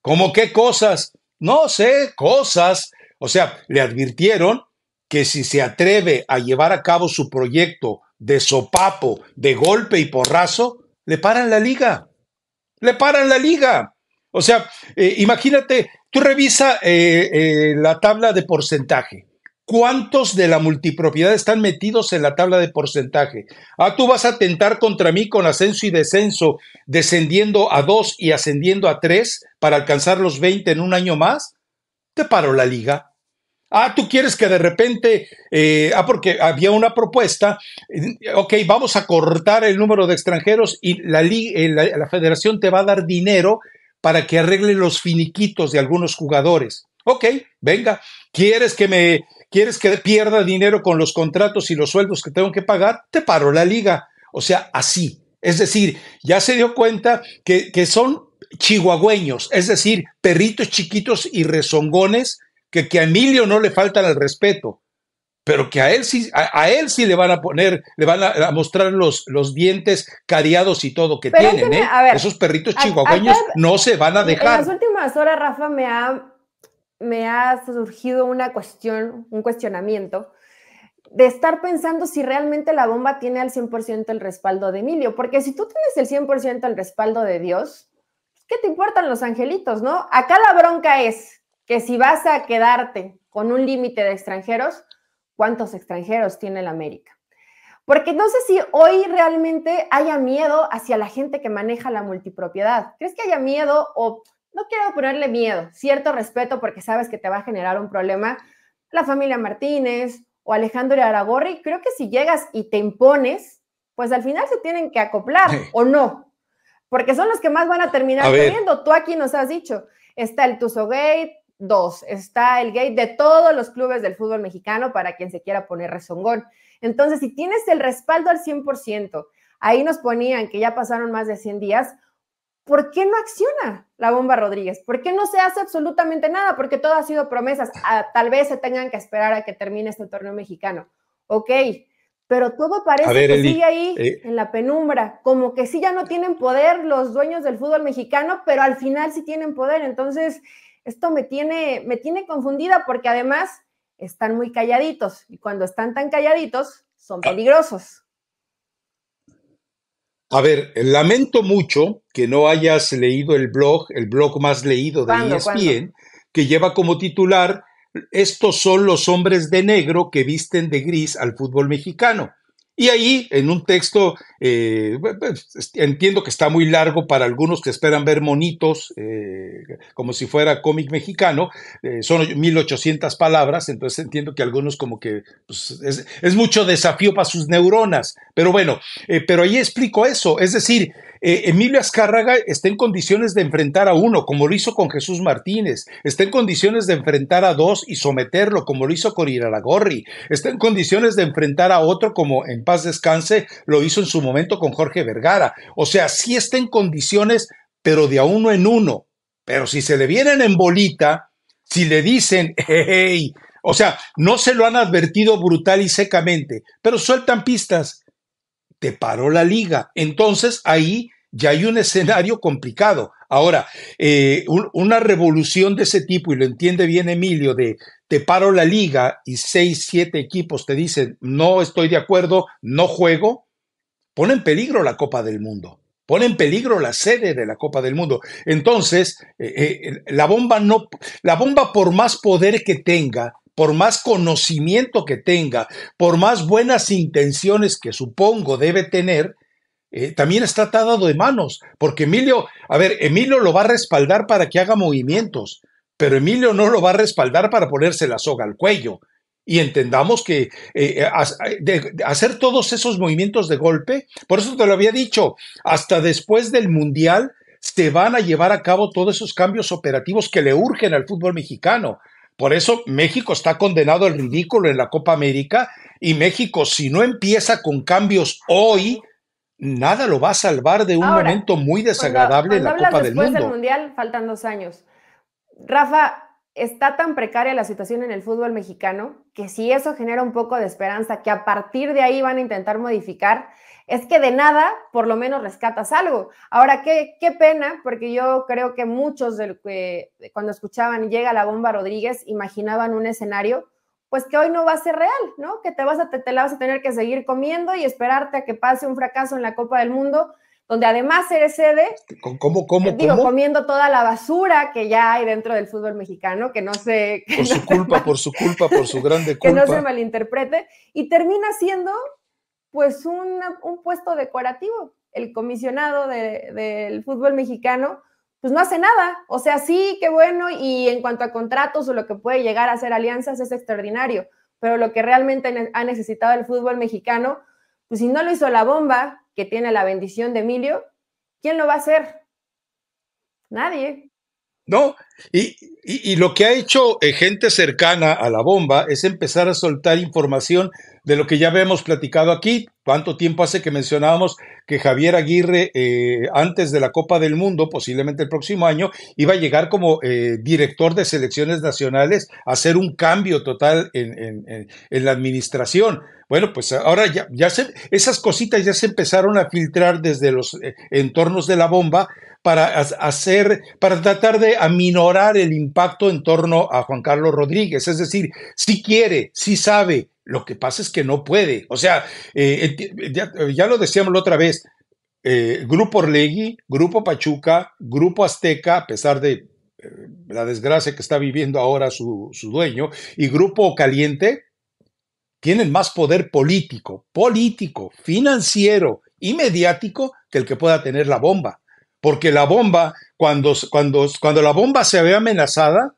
como qué cosas? no sé, cosas. O sea, le advirtieron que si se atreve a llevar a cabo su proyecto de sopapo, de golpe y porrazo, le paran la liga. Le paran la liga. O sea, eh, imagínate, tú revisa eh, eh, la tabla de porcentaje. ¿Cuántos de la multipropiedad están metidos en la tabla de porcentaje? Ah, tú vas a tentar contra mí con ascenso y descenso, descendiendo a dos y ascendiendo a tres para alcanzar los 20 en un año más. Te paro la liga. Ah, tú quieres que de repente, eh, ah, porque había una propuesta, eh, ok, vamos a cortar el número de extranjeros y eh, la, la federación te va a dar dinero para que arregle los finiquitos de algunos jugadores. Ok, venga, ¿quieres que me ¿Quieres que pierda dinero con los contratos y los sueldos que tengo que pagar? Te paro la liga. O sea, así. Es decir, ya se dio cuenta que, son chihuahueños, es decir, perritos chiquitos y rezongones que, que a Emilio no le faltan el respeto, pero que a él sí, a, él sí le van a poner, le van a, mostrar los, los dientes cariados y todo que tienen. ¿eh? Esos perritos chihuahueños no se van a dejar. En las últimas horas, Rafa, me ha me ha surgido una cuestión, un cuestionamiento de estar pensando si realmente la bomba tiene al 100% el respaldo de Emilio, porque si tú tienes el 100% el respaldo de Dios, pues, ¿qué te importan los angelitos, no? Acá la bronca es que si vas a quedarte con un límite de extranjeros, ¿cuántos extranjeros tiene la América? Porque no sé si hoy realmente haya miedo hacia la gente que maneja la multipropiedad. ¿Crees que haya miedo o no quiero ponerle miedo, cierto respeto porque sabes que te va a generar un problema, la familia Martínez o Alejandro Aragorri, creo que si llegas y te impones, pues al final se tienen que acoplar o no, porque son los que más van a terminar teniendo. Tú aquí nos has dicho, está el Tuzo Gate, 2, está el gate de todos los clubes del fútbol mexicano para quien se quiera poner rezongón. Entonces, si tienes el respaldo al 100%, ahí nos ponían que ya pasaron más de 100 días, ¿por qué no acciona la bomba Rodríguez? ¿Por qué no se hace absolutamente nada? Porque todo ha sido promesas. Ah, tal vez se tengan que esperar a que termine este torneo mexicano. Ok, pero todo parece que sigue ahí eh, en la penumbra, como que sí ya no tienen poder los dueños del fútbol mexicano, pero al final sí tienen poder. Entonces, esto me tiene, me tiene confundida porque además están muy calladitos y cuando están tan calladitos son ah. peligrosos. A ver, lamento mucho que no hayas leído el blog, el blog más leído de ESPN, que lleva como titular Estos son los hombres de negro que visten de gris al fútbol mexicano. Y ahí, en un texto eh, pues, pues, entiendo que está muy largo para algunos que esperan ver monitos, eh, como si fuera cómic mexicano. Eh, son 1800 palabras, entonces entiendo que algunos como que pues, es, mucho desafío para sus neuronas. Pero bueno, pero ahí explico eso. Es decir, Emilio Azcárraga está en condiciones de enfrentar a uno, como lo hizo con Jesús Martínez. Está en condiciones de enfrentar a dos y someterlo, como lo hizo con Iraragorri. Está en condiciones de enfrentar a otro, como en paz descanse, lo hizo en su momento con Jorge Vergara. O sea, sí está en condiciones, pero de a uno en uno. Pero si se le vienen en bolita, si le dicen, hey, o sea, no se lo han advertido brutal y secamente, pero sueltan pistas, te paró la liga. Entonces ahí ya hay un escenario complicado. Ahora, eh, una revolución de ese tipo, y lo entiende bien Emilio, de te paro la liga y seis, siete equipos te dicen, no estoy de acuerdo, no juego, pone en peligro la Copa del Mundo, pone en peligro la sede de la Copa del Mundo. Entonces, eh, eh, la bomba no, la bomba por más poder que tenga, por más conocimiento que tenga, por más buenas intenciones que supongo debe tener, eh, también está atado de manos, porque Emilio, a ver, Emilio lo va a respaldar para que haga movimientos, pero Emilio no lo va a respaldar para ponerse la soga al cuello y entendamos que eh, hacer todos esos movimientos de golpe, por eso te lo había dicho, hasta después del Mundial se van a llevar a cabo todos esos cambios operativos que le urgen al fútbol mexicano. Por eso México está condenado al ridículo en la Copa América y México si no empieza con cambios hoy, nada lo va a salvar de un momento muy desagradable en la Copa del Mundo. Después del Mundial faltan dos años. Rafa, está tan precaria la situación en el fútbol mexicano que si eso genera un poco de esperanza, que a partir de ahí van a intentar modificar, es que de nada por lo menos rescatas algo. Ahora, qué, pena, porque yo creo que muchos del que cuando escuchaban llega la bomba Rodríguez imaginaban un escenario, pues que hoy no va a ser real, ¿no? Que te vas a te la vas a tener que seguir comiendo y esperarte a que pase un fracaso en la Copa del Mundo donde además eres sede. ¿Cómo, cómo, comiendo toda la basura que ya hay dentro del fútbol mexicano, que no se. por su culpa, por su culpa, por su grande culpa. Que no se malinterprete. Y termina siendo, pues, un puesto decorativo. El comisionado del fútbol mexicano, pues no hace nada. O sea, sí, qué bueno. Y en cuanto a contratos o lo que puede llegar a hacer alianzas, es extraordinario. Pero lo que realmente ha necesitado el fútbol mexicano, pues si no lo hizo la bomba, que tiene la bendición de Emilio, ¿quién lo va a hacer? Nadie. No, y, lo que ha hecho eh, gente cercana a la bomba es empezar a soltar información de lo que ya habíamos platicado aquí. ¿Cuánto tiempo hace que mencionábamos que Javier Aguirre, eh, antes de la Copa del Mundo, posiblemente el próximo año, iba a llegar como eh, director de selecciones nacionales a hacer un cambio total en, la administración? Bueno, pues ahora ya, esas cositas ya se empezaron a filtrar desde los eh, entornos de la bomba para hacer, para tratar de aminorar el impacto en torno a Juan Carlos Rodríguez. Es decir, si quiere, si sabe, lo que pasa es que no puede. O sea, eh, ya, lo decíamos la otra vez, eh, Grupo Orlegui, Grupo Pachuca, Grupo Azteca, a pesar de eh, la desgracia que está viviendo ahora su, su dueño, y Grupo Caliente, tienen más poder político, político, financiero y mediático que el que pueda tener la bomba. Porque la bomba, cuando, cuando, cuando la bomba se ve amenazada,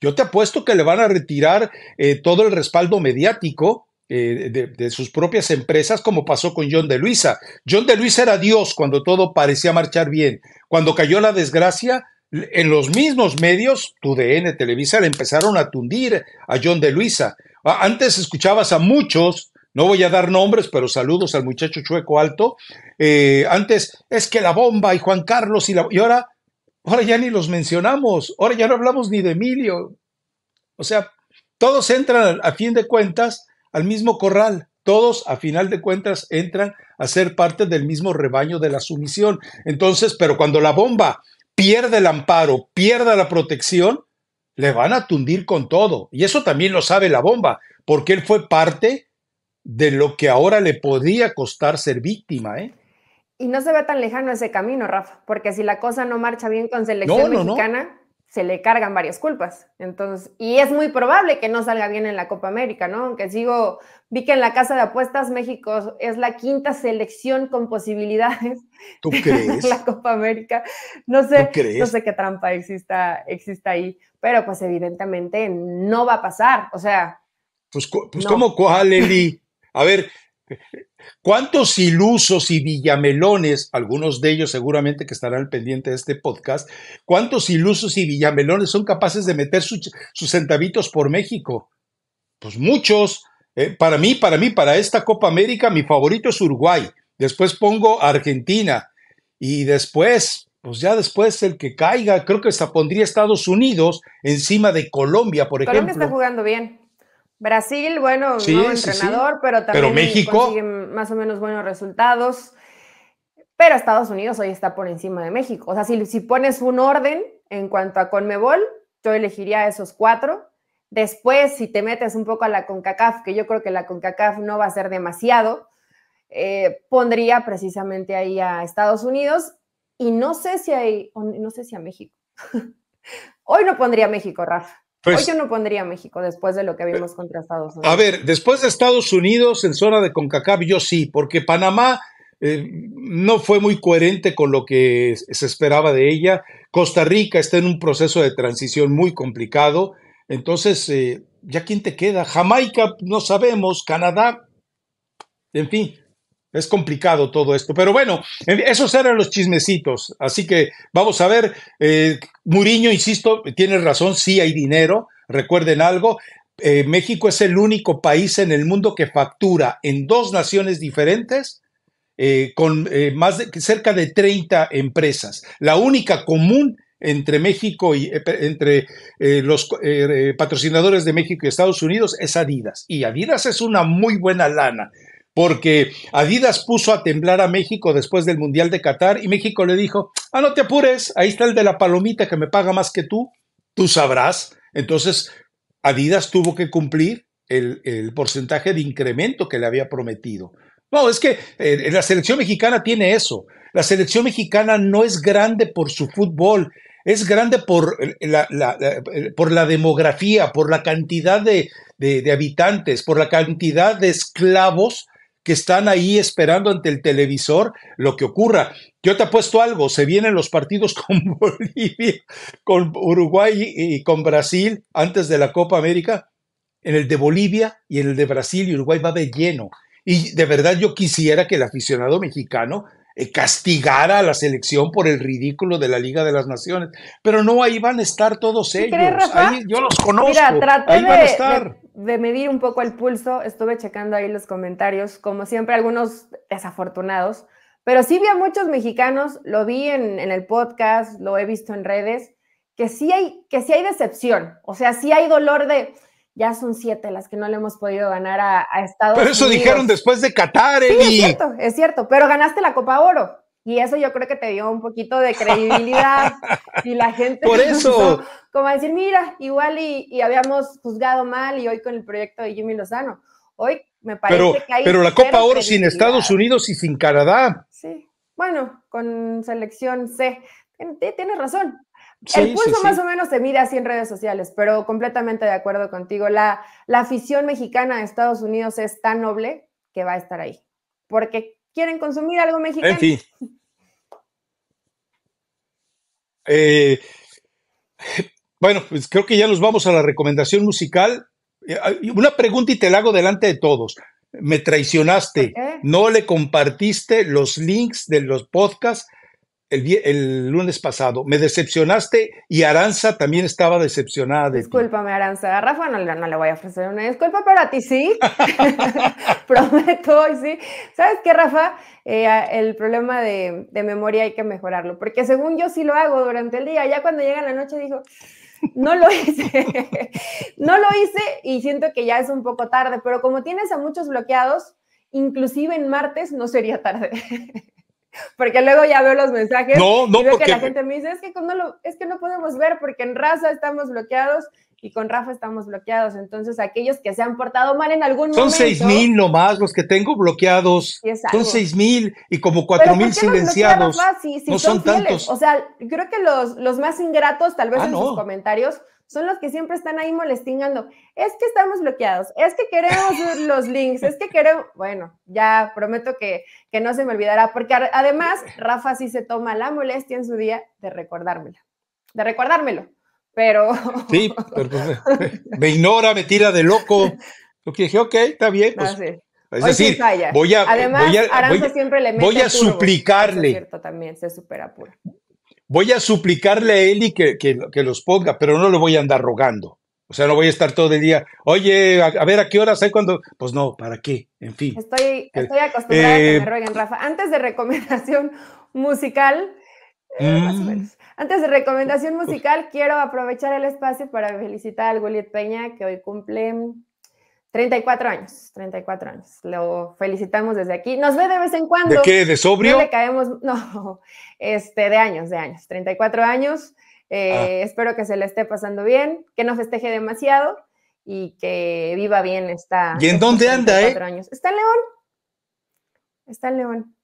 yo te apuesto que le van a retirar eh, todo el respaldo mediático eh, de, sus propias empresas, como pasó con John de Luisa. John de Luisa era Dios cuando todo parecía marchar bien. Cuando cayó la desgracia, en los mismos medios, TUDN, Televisa, le empezaron a tundir a John de Luisa. Antes escuchabas a muchos no voy a dar nombres, pero saludos al muchacho chueco alto. Eh, antes es que la bomba y Juan Carlos y la... Y ahora Ahora ya ni los mencionamos, ahora ya no hablamos ni de Emilio. O sea, todos entran a fin de cuentas al mismo corral, todos a final de cuentas entran a ser parte del mismo rebaño de la sumisión. Entonces, pero cuando la bomba pierde el amparo, pierda la protección, le van a tundir con todo. Y eso también lo sabe la bomba, porque él fue parte de lo que ahora le podía costar ser víctima. ¿eh? Y no se ve tan lejano ese camino, Rafa, porque si la cosa no marcha bien con selección mexicana, se le cargan varias culpas. Entonces, y es muy probable que no salga bien en la Copa América, ¿no? Aunque sigo, vi que en la casa de apuestas México es la quinta selección con posibilidades. ¿Tú crees? la Copa América. No sé, no sé qué trampa exista, exista ahí, pero pues evidentemente no va a pasar, o sea. Pues, pues ¿cómo cuál, A ver, ¿Cuántos ilusos y villamelones, algunos de ellos seguramente que estarán pendientes de este podcast, cuántos ilusos y villamelones son capaces de meter sus centavitos por México? Pues muchos. ¿eh? para mí, para mí, para esta Copa América, mi favorito es Uruguay. Después pongo Argentina. Y después, pues ya después el que caiga, creo que se pondría Estados Unidos encima de Colombia, por ejemplo. que está jugando bien. Brasil, bueno, entrenador, pero también pero más o menos buenos resultados. Pero Estados Unidos hoy está por encima de México. O sea, si, pones un orden en cuanto a Conmebol, yo elegiría esos cuatro. Después, si te metes un poco a la CONCACAF, que yo creo que la CONCACAF no va a ser demasiado, eh, pondría precisamente ahí a Estados Unidos y no sé si hay, no sé si a México. Hoy no pondría México, Rafa. Pues, Hoy yo no pondría México después de lo que habíamos contra Estados Unidos. A ver, después de Estados Unidos en zona de CONCACAF yo sí, porque Panamá eh, no fue muy coherente con lo que se esperaba de ella. Costa Rica está en un proceso de transición muy complicado. Entonces, eh, ¿ya quién te queda? Jamaica, no sabemos. Canadá, en fin. Es complicado todo esto. Pero bueno, esos eran los chismecitos. Así que vamos a ver. Eh, Muriño, insisto, tiene razón, sí hay dinero. Recuerden algo. Eh, México es el único país en el mundo que factura en dos naciones diferentes eh, con más de cerca de 30 empresas. La única común entre México y entre los patrocinadores de México y Estados Unidos es Adidas. Y Adidas es una muy buena lana porque Adidas puso a temblar a México después del Mundial de Qatar y México le dijo, ah, no te apures, ahí está el de la palomita que me paga más que tú, tú sabrás. Entonces, Adidas tuvo que cumplir el, porcentaje de incremento que le había prometido. No, es que eh, la selección mexicana tiene eso. La selección mexicana no es grande por su fútbol, es grande por eh, la, eh, por la demografía, por la cantidad de habitantes, por la cantidad de esclavos que están ahí esperando ante el televisor lo que ocurra. Yo te apuesto algo, se vienen los partidos con Bolivia, con Uruguay y con Brasil antes de la Copa América. En el de Bolivia y en el de Brasil y Uruguay va de lleno. Y de verdad yo quisiera que el aficionado mexicano eh, castigara a la selección por el ridículo de la Liga de las Naciones. Pero no, ahí van a estar todos ellos. ahí, yo los conozco. ahí van a estar de medir un poco el pulso, estuve checando ahí los comentarios, como siempre, algunos desafortunados, pero sí vi a muchos mexicanos, lo vi en, el podcast, lo he visto en redes, que sí, hay, que sí hay decepción, o sea, sí hay dolor de, ya son siete las que no le hemos podido ganar a, a Estados Unidos. Pero eso dijeron después de Qatar, es cierto, es cierto, pero ganaste la Copa Oro. Y eso yo creo que te dio un poquito de credibilidad y la gente... Por eso. Como decir, mira, igual y, y, habíamos juzgado mal y hoy con el proyecto de Jimmy Lozano. Hoy me parece pero, que hay... Pero la Copa Oro sin Estados Unidos y sin Canadá. Sí, bueno, con selección C. Tienes razón, el pulso más o menos se mide así en redes sociales, pero completamente de acuerdo contigo. La, la afición mexicana de Estados Unidos es tan noble que va a estar ahí. Porque ¿Quieren consumir algo mexicano? En fin. Eh, bueno, pues creo que ya nos vamos a la recomendación musical. Eh, una pregunta y te la hago delante de todos. Me traicionaste, no le compartiste los links de los podcasts el, lunes pasado. Me decepcionaste y Aranza también estaba decepcionada de Discúlpame, Aranza. A Rafa no, no, le voy a ofrecer una disculpa, pero a ti sí. Prometo sí. ¿Sabes qué, Rafa? Eh, el problema de, de, memoria hay que mejorarlo, porque según yo sí lo hago durante el día. Ya cuando llega la noche digo, no lo hice. no lo hice y siento que ya es un poco tarde, pero como tienes a muchos bloqueados, inclusive en martes no sería tarde. porque luego ya veo los mensajes no, no, y veo que la gente me dice, es que, es que no podemos ver porque en raza estamos bloqueados y con Rafa estamos bloqueados. Entonces, aquellos que se han portado mal en algún momento. Son seis mil nomás los que tengo bloqueados. Son seis mil y como cuatro mil silenciados. no son, tantos. O sea, creo que los, los más ingratos, tal vez ah, en sus comentarios, son los que siempre están ahí molestingando. Es que estamos bloqueados, es que queremos los links, es que queremos. Bueno, ya prometo que, que no se me olvidará, porque además Rafa sí se toma la molestia en su día de recordármela, de recordármelo pero... Sí, pero pues, me ignora, me tira de loco. Yo dije, ok, está bien. Pues, es decir, voy a... Además, voy a, siempre voy a suplicarle. Voy a suplicarle a Eli que, que, los ponga, pero no lo voy a andar rogando. O sea, no voy a estar todo el día, oye, a, ver a qué horas hay cuando. Pues no, ¿para qué? En fin. Estoy, eh, estoy acostumbrada a que me eh, rueguen, Rafa. Antes de recomendación musical, eh, más o mm. menos. Antes de recomendación musical, quiero aprovechar el espacio para felicitar al Guliet Peña, que hoy cumple 34 años, 34 años. Lo felicitamos desde aquí. Nos ve de vez en cuando. ¿De qué? ¿De sobrio? No le caemos, no, este, de años, de años, 34 años. Eh, ah. Espero que se le esté pasando bien, que no festeje demasiado y que viva bien esta. ¿Y en dónde anda, eh? Está en León. Está en León.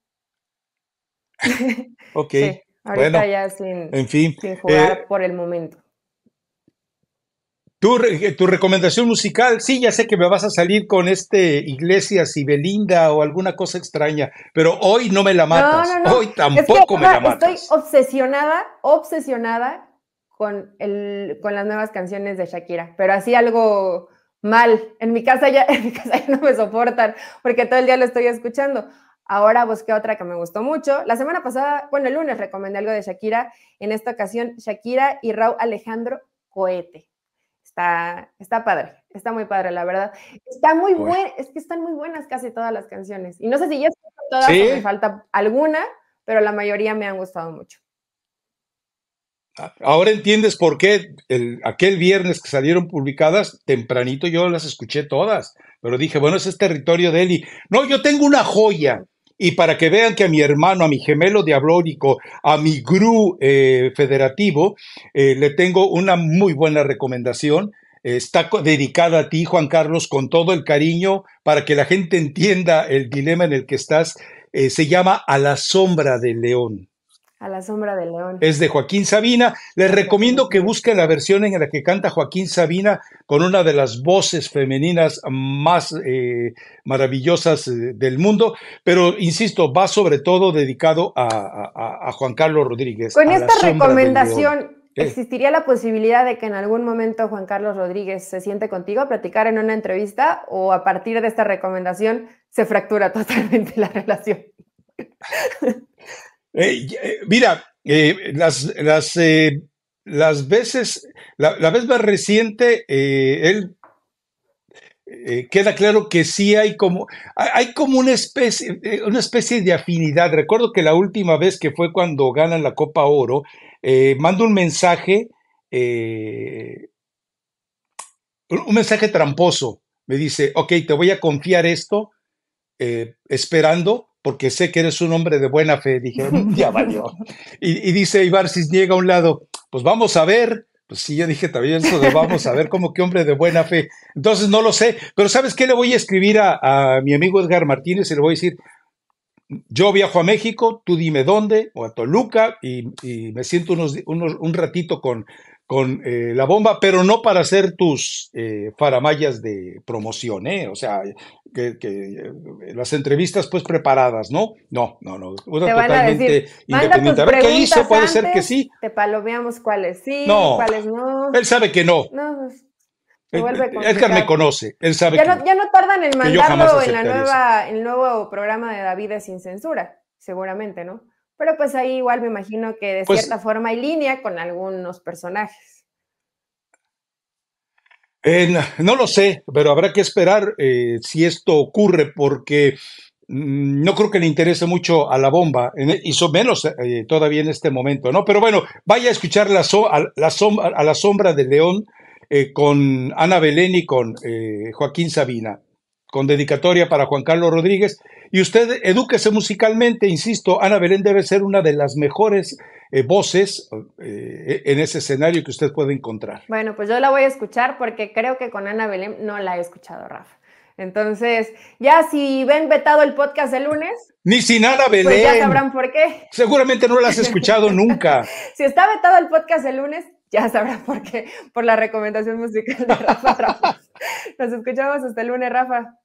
ok. Ahorita ya sin, fin, jugar eh, por el momento. Tu, eh, tu, recomendación musical, sí, ya sé que me vas a salir con este Iglesias y Belinda o alguna cosa extraña, pero hoy no me la matas, hoy tampoco me la matas. Estoy obsesionada, obsesionada con, el, con las nuevas canciones de Shakira, pero así algo mal. En mi casa ya, en mi casa ya no me soportan porque todo el día lo estoy escuchando. Ahora busqué otra que me gustó mucho. La semana pasada, bueno, el lunes recomendé algo de Shakira. En esta ocasión, Shakira y Raúl Alejandro Cohete. Está, está padre, está muy padre, la verdad. Está muy buena, es que están muy buenas casi todas las canciones. Y no sé si ya escucho todas me falta alguna, pero la mayoría me han gustado mucho. Ah, ahora entiendes por qué aquel viernes que salieron publicadas, tempranito yo las escuché todas, pero dije, bueno, ese es territorio de Eli. No, yo tengo una joya y para que vean que a mi hermano, a mi gemelo diabólico, a mi gru eh, federativo, eh, le tengo una muy buena recomendación. está dedicada a ti, Juan Carlos, con todo el cariño, para que la gente entienda el dilema en el que estás. Eh, se llama A la sombra del león. A la sombra del león. Es de Joaquín Sabina. Les recomiendo que busquen la versión en la que canta Joaquín Sabina con una de las voces femeninas más eh, maravillosas eh, del mundo. Pero, insisto, va sobre todo dedicado a, Juan Carlos Rodríguez. Con esta recomendación, ¿existiría la posibilidad de que en algún momento Juan Carlos Rodríguez se siente contigo a platicar en una entrevista o a partir de esta recomendación se fractura totalmente la relación? Eh, eh, mira, eh, las, las, veces, la, vez más reciente, él queda claro que sí hay como, hay como una especie, una especie de afinidad. Recuerdo que la última vez que fue cuando ganan la Copa Oro, manda un mensaje, un mensaje tramposo. Me dice, ok, te voy a confiar esto, esperando porque sé que eres un hombre de buena fe. Dije, mm, ya valió. Y, dice Ibar niega a un lado, pues vamos a ver. Pues sí, yo dije también eso pues, vamos a ver como que hombre de buena fe. Entonces no lo sé, pero ¿sabes qué? Le voy a escribir a, mi amigo Edgar Martínez y le voy a decir, yo viajo a México, tú dime dónde, o a Toluca, y, me siento unos, un ratito con, con eh, la bomba, pero no para hacer tus eh, de promoción, ¿eh? O sea, que, que, eh, las entrevistas pues preparadas, ¿no? No, no, no. Te van a decir, a ver qué hizo, puede ser que sí. Te palomeamos cuáles sí, cuáles no. Él sabe que no. No, eh, Edgar me conoce, él sabe ya que no, ya no tardan en mandarlo en la nueva, el nuevo programa de David sin censura, seguramente, ¿no? Pero pues ahí igual me imagino que de pues cierta forma hay línea con algunos personajes. Eh, no lo sé, pero habrá que esperar eh, si esto ocurre, porque mm, no creo que le interese mucho a la bomba, e, y son menos eh, todavía en este momento, ¿no? Pero bueno, vaya a escuchar a, la sombra, de León con Ana Belén y con Joaquín Sabina con dedicatoria para Juan Carlos Rodríguez. Y usted edúquese musicalmente, insisto, Ana Belén debe ser una de las mejores eh, voces eh, en ese escenario que usted puede encontrar. Bueno, pues yo la voy a escuchar porque creo que con Ana Belén no la he escuchado, Rafa. Entonces, ya si ven vetado el podcast el lunes. Ni sin Ana pues Belén. ya sabrán por qué. Seguramente no la has escuchado nunca. si está vetado el podcast el lunes, ya sabrán por qué. Por la recomendación musical de Rafa. Rafa. Nos escuchamos hasta el lunes, Rafa.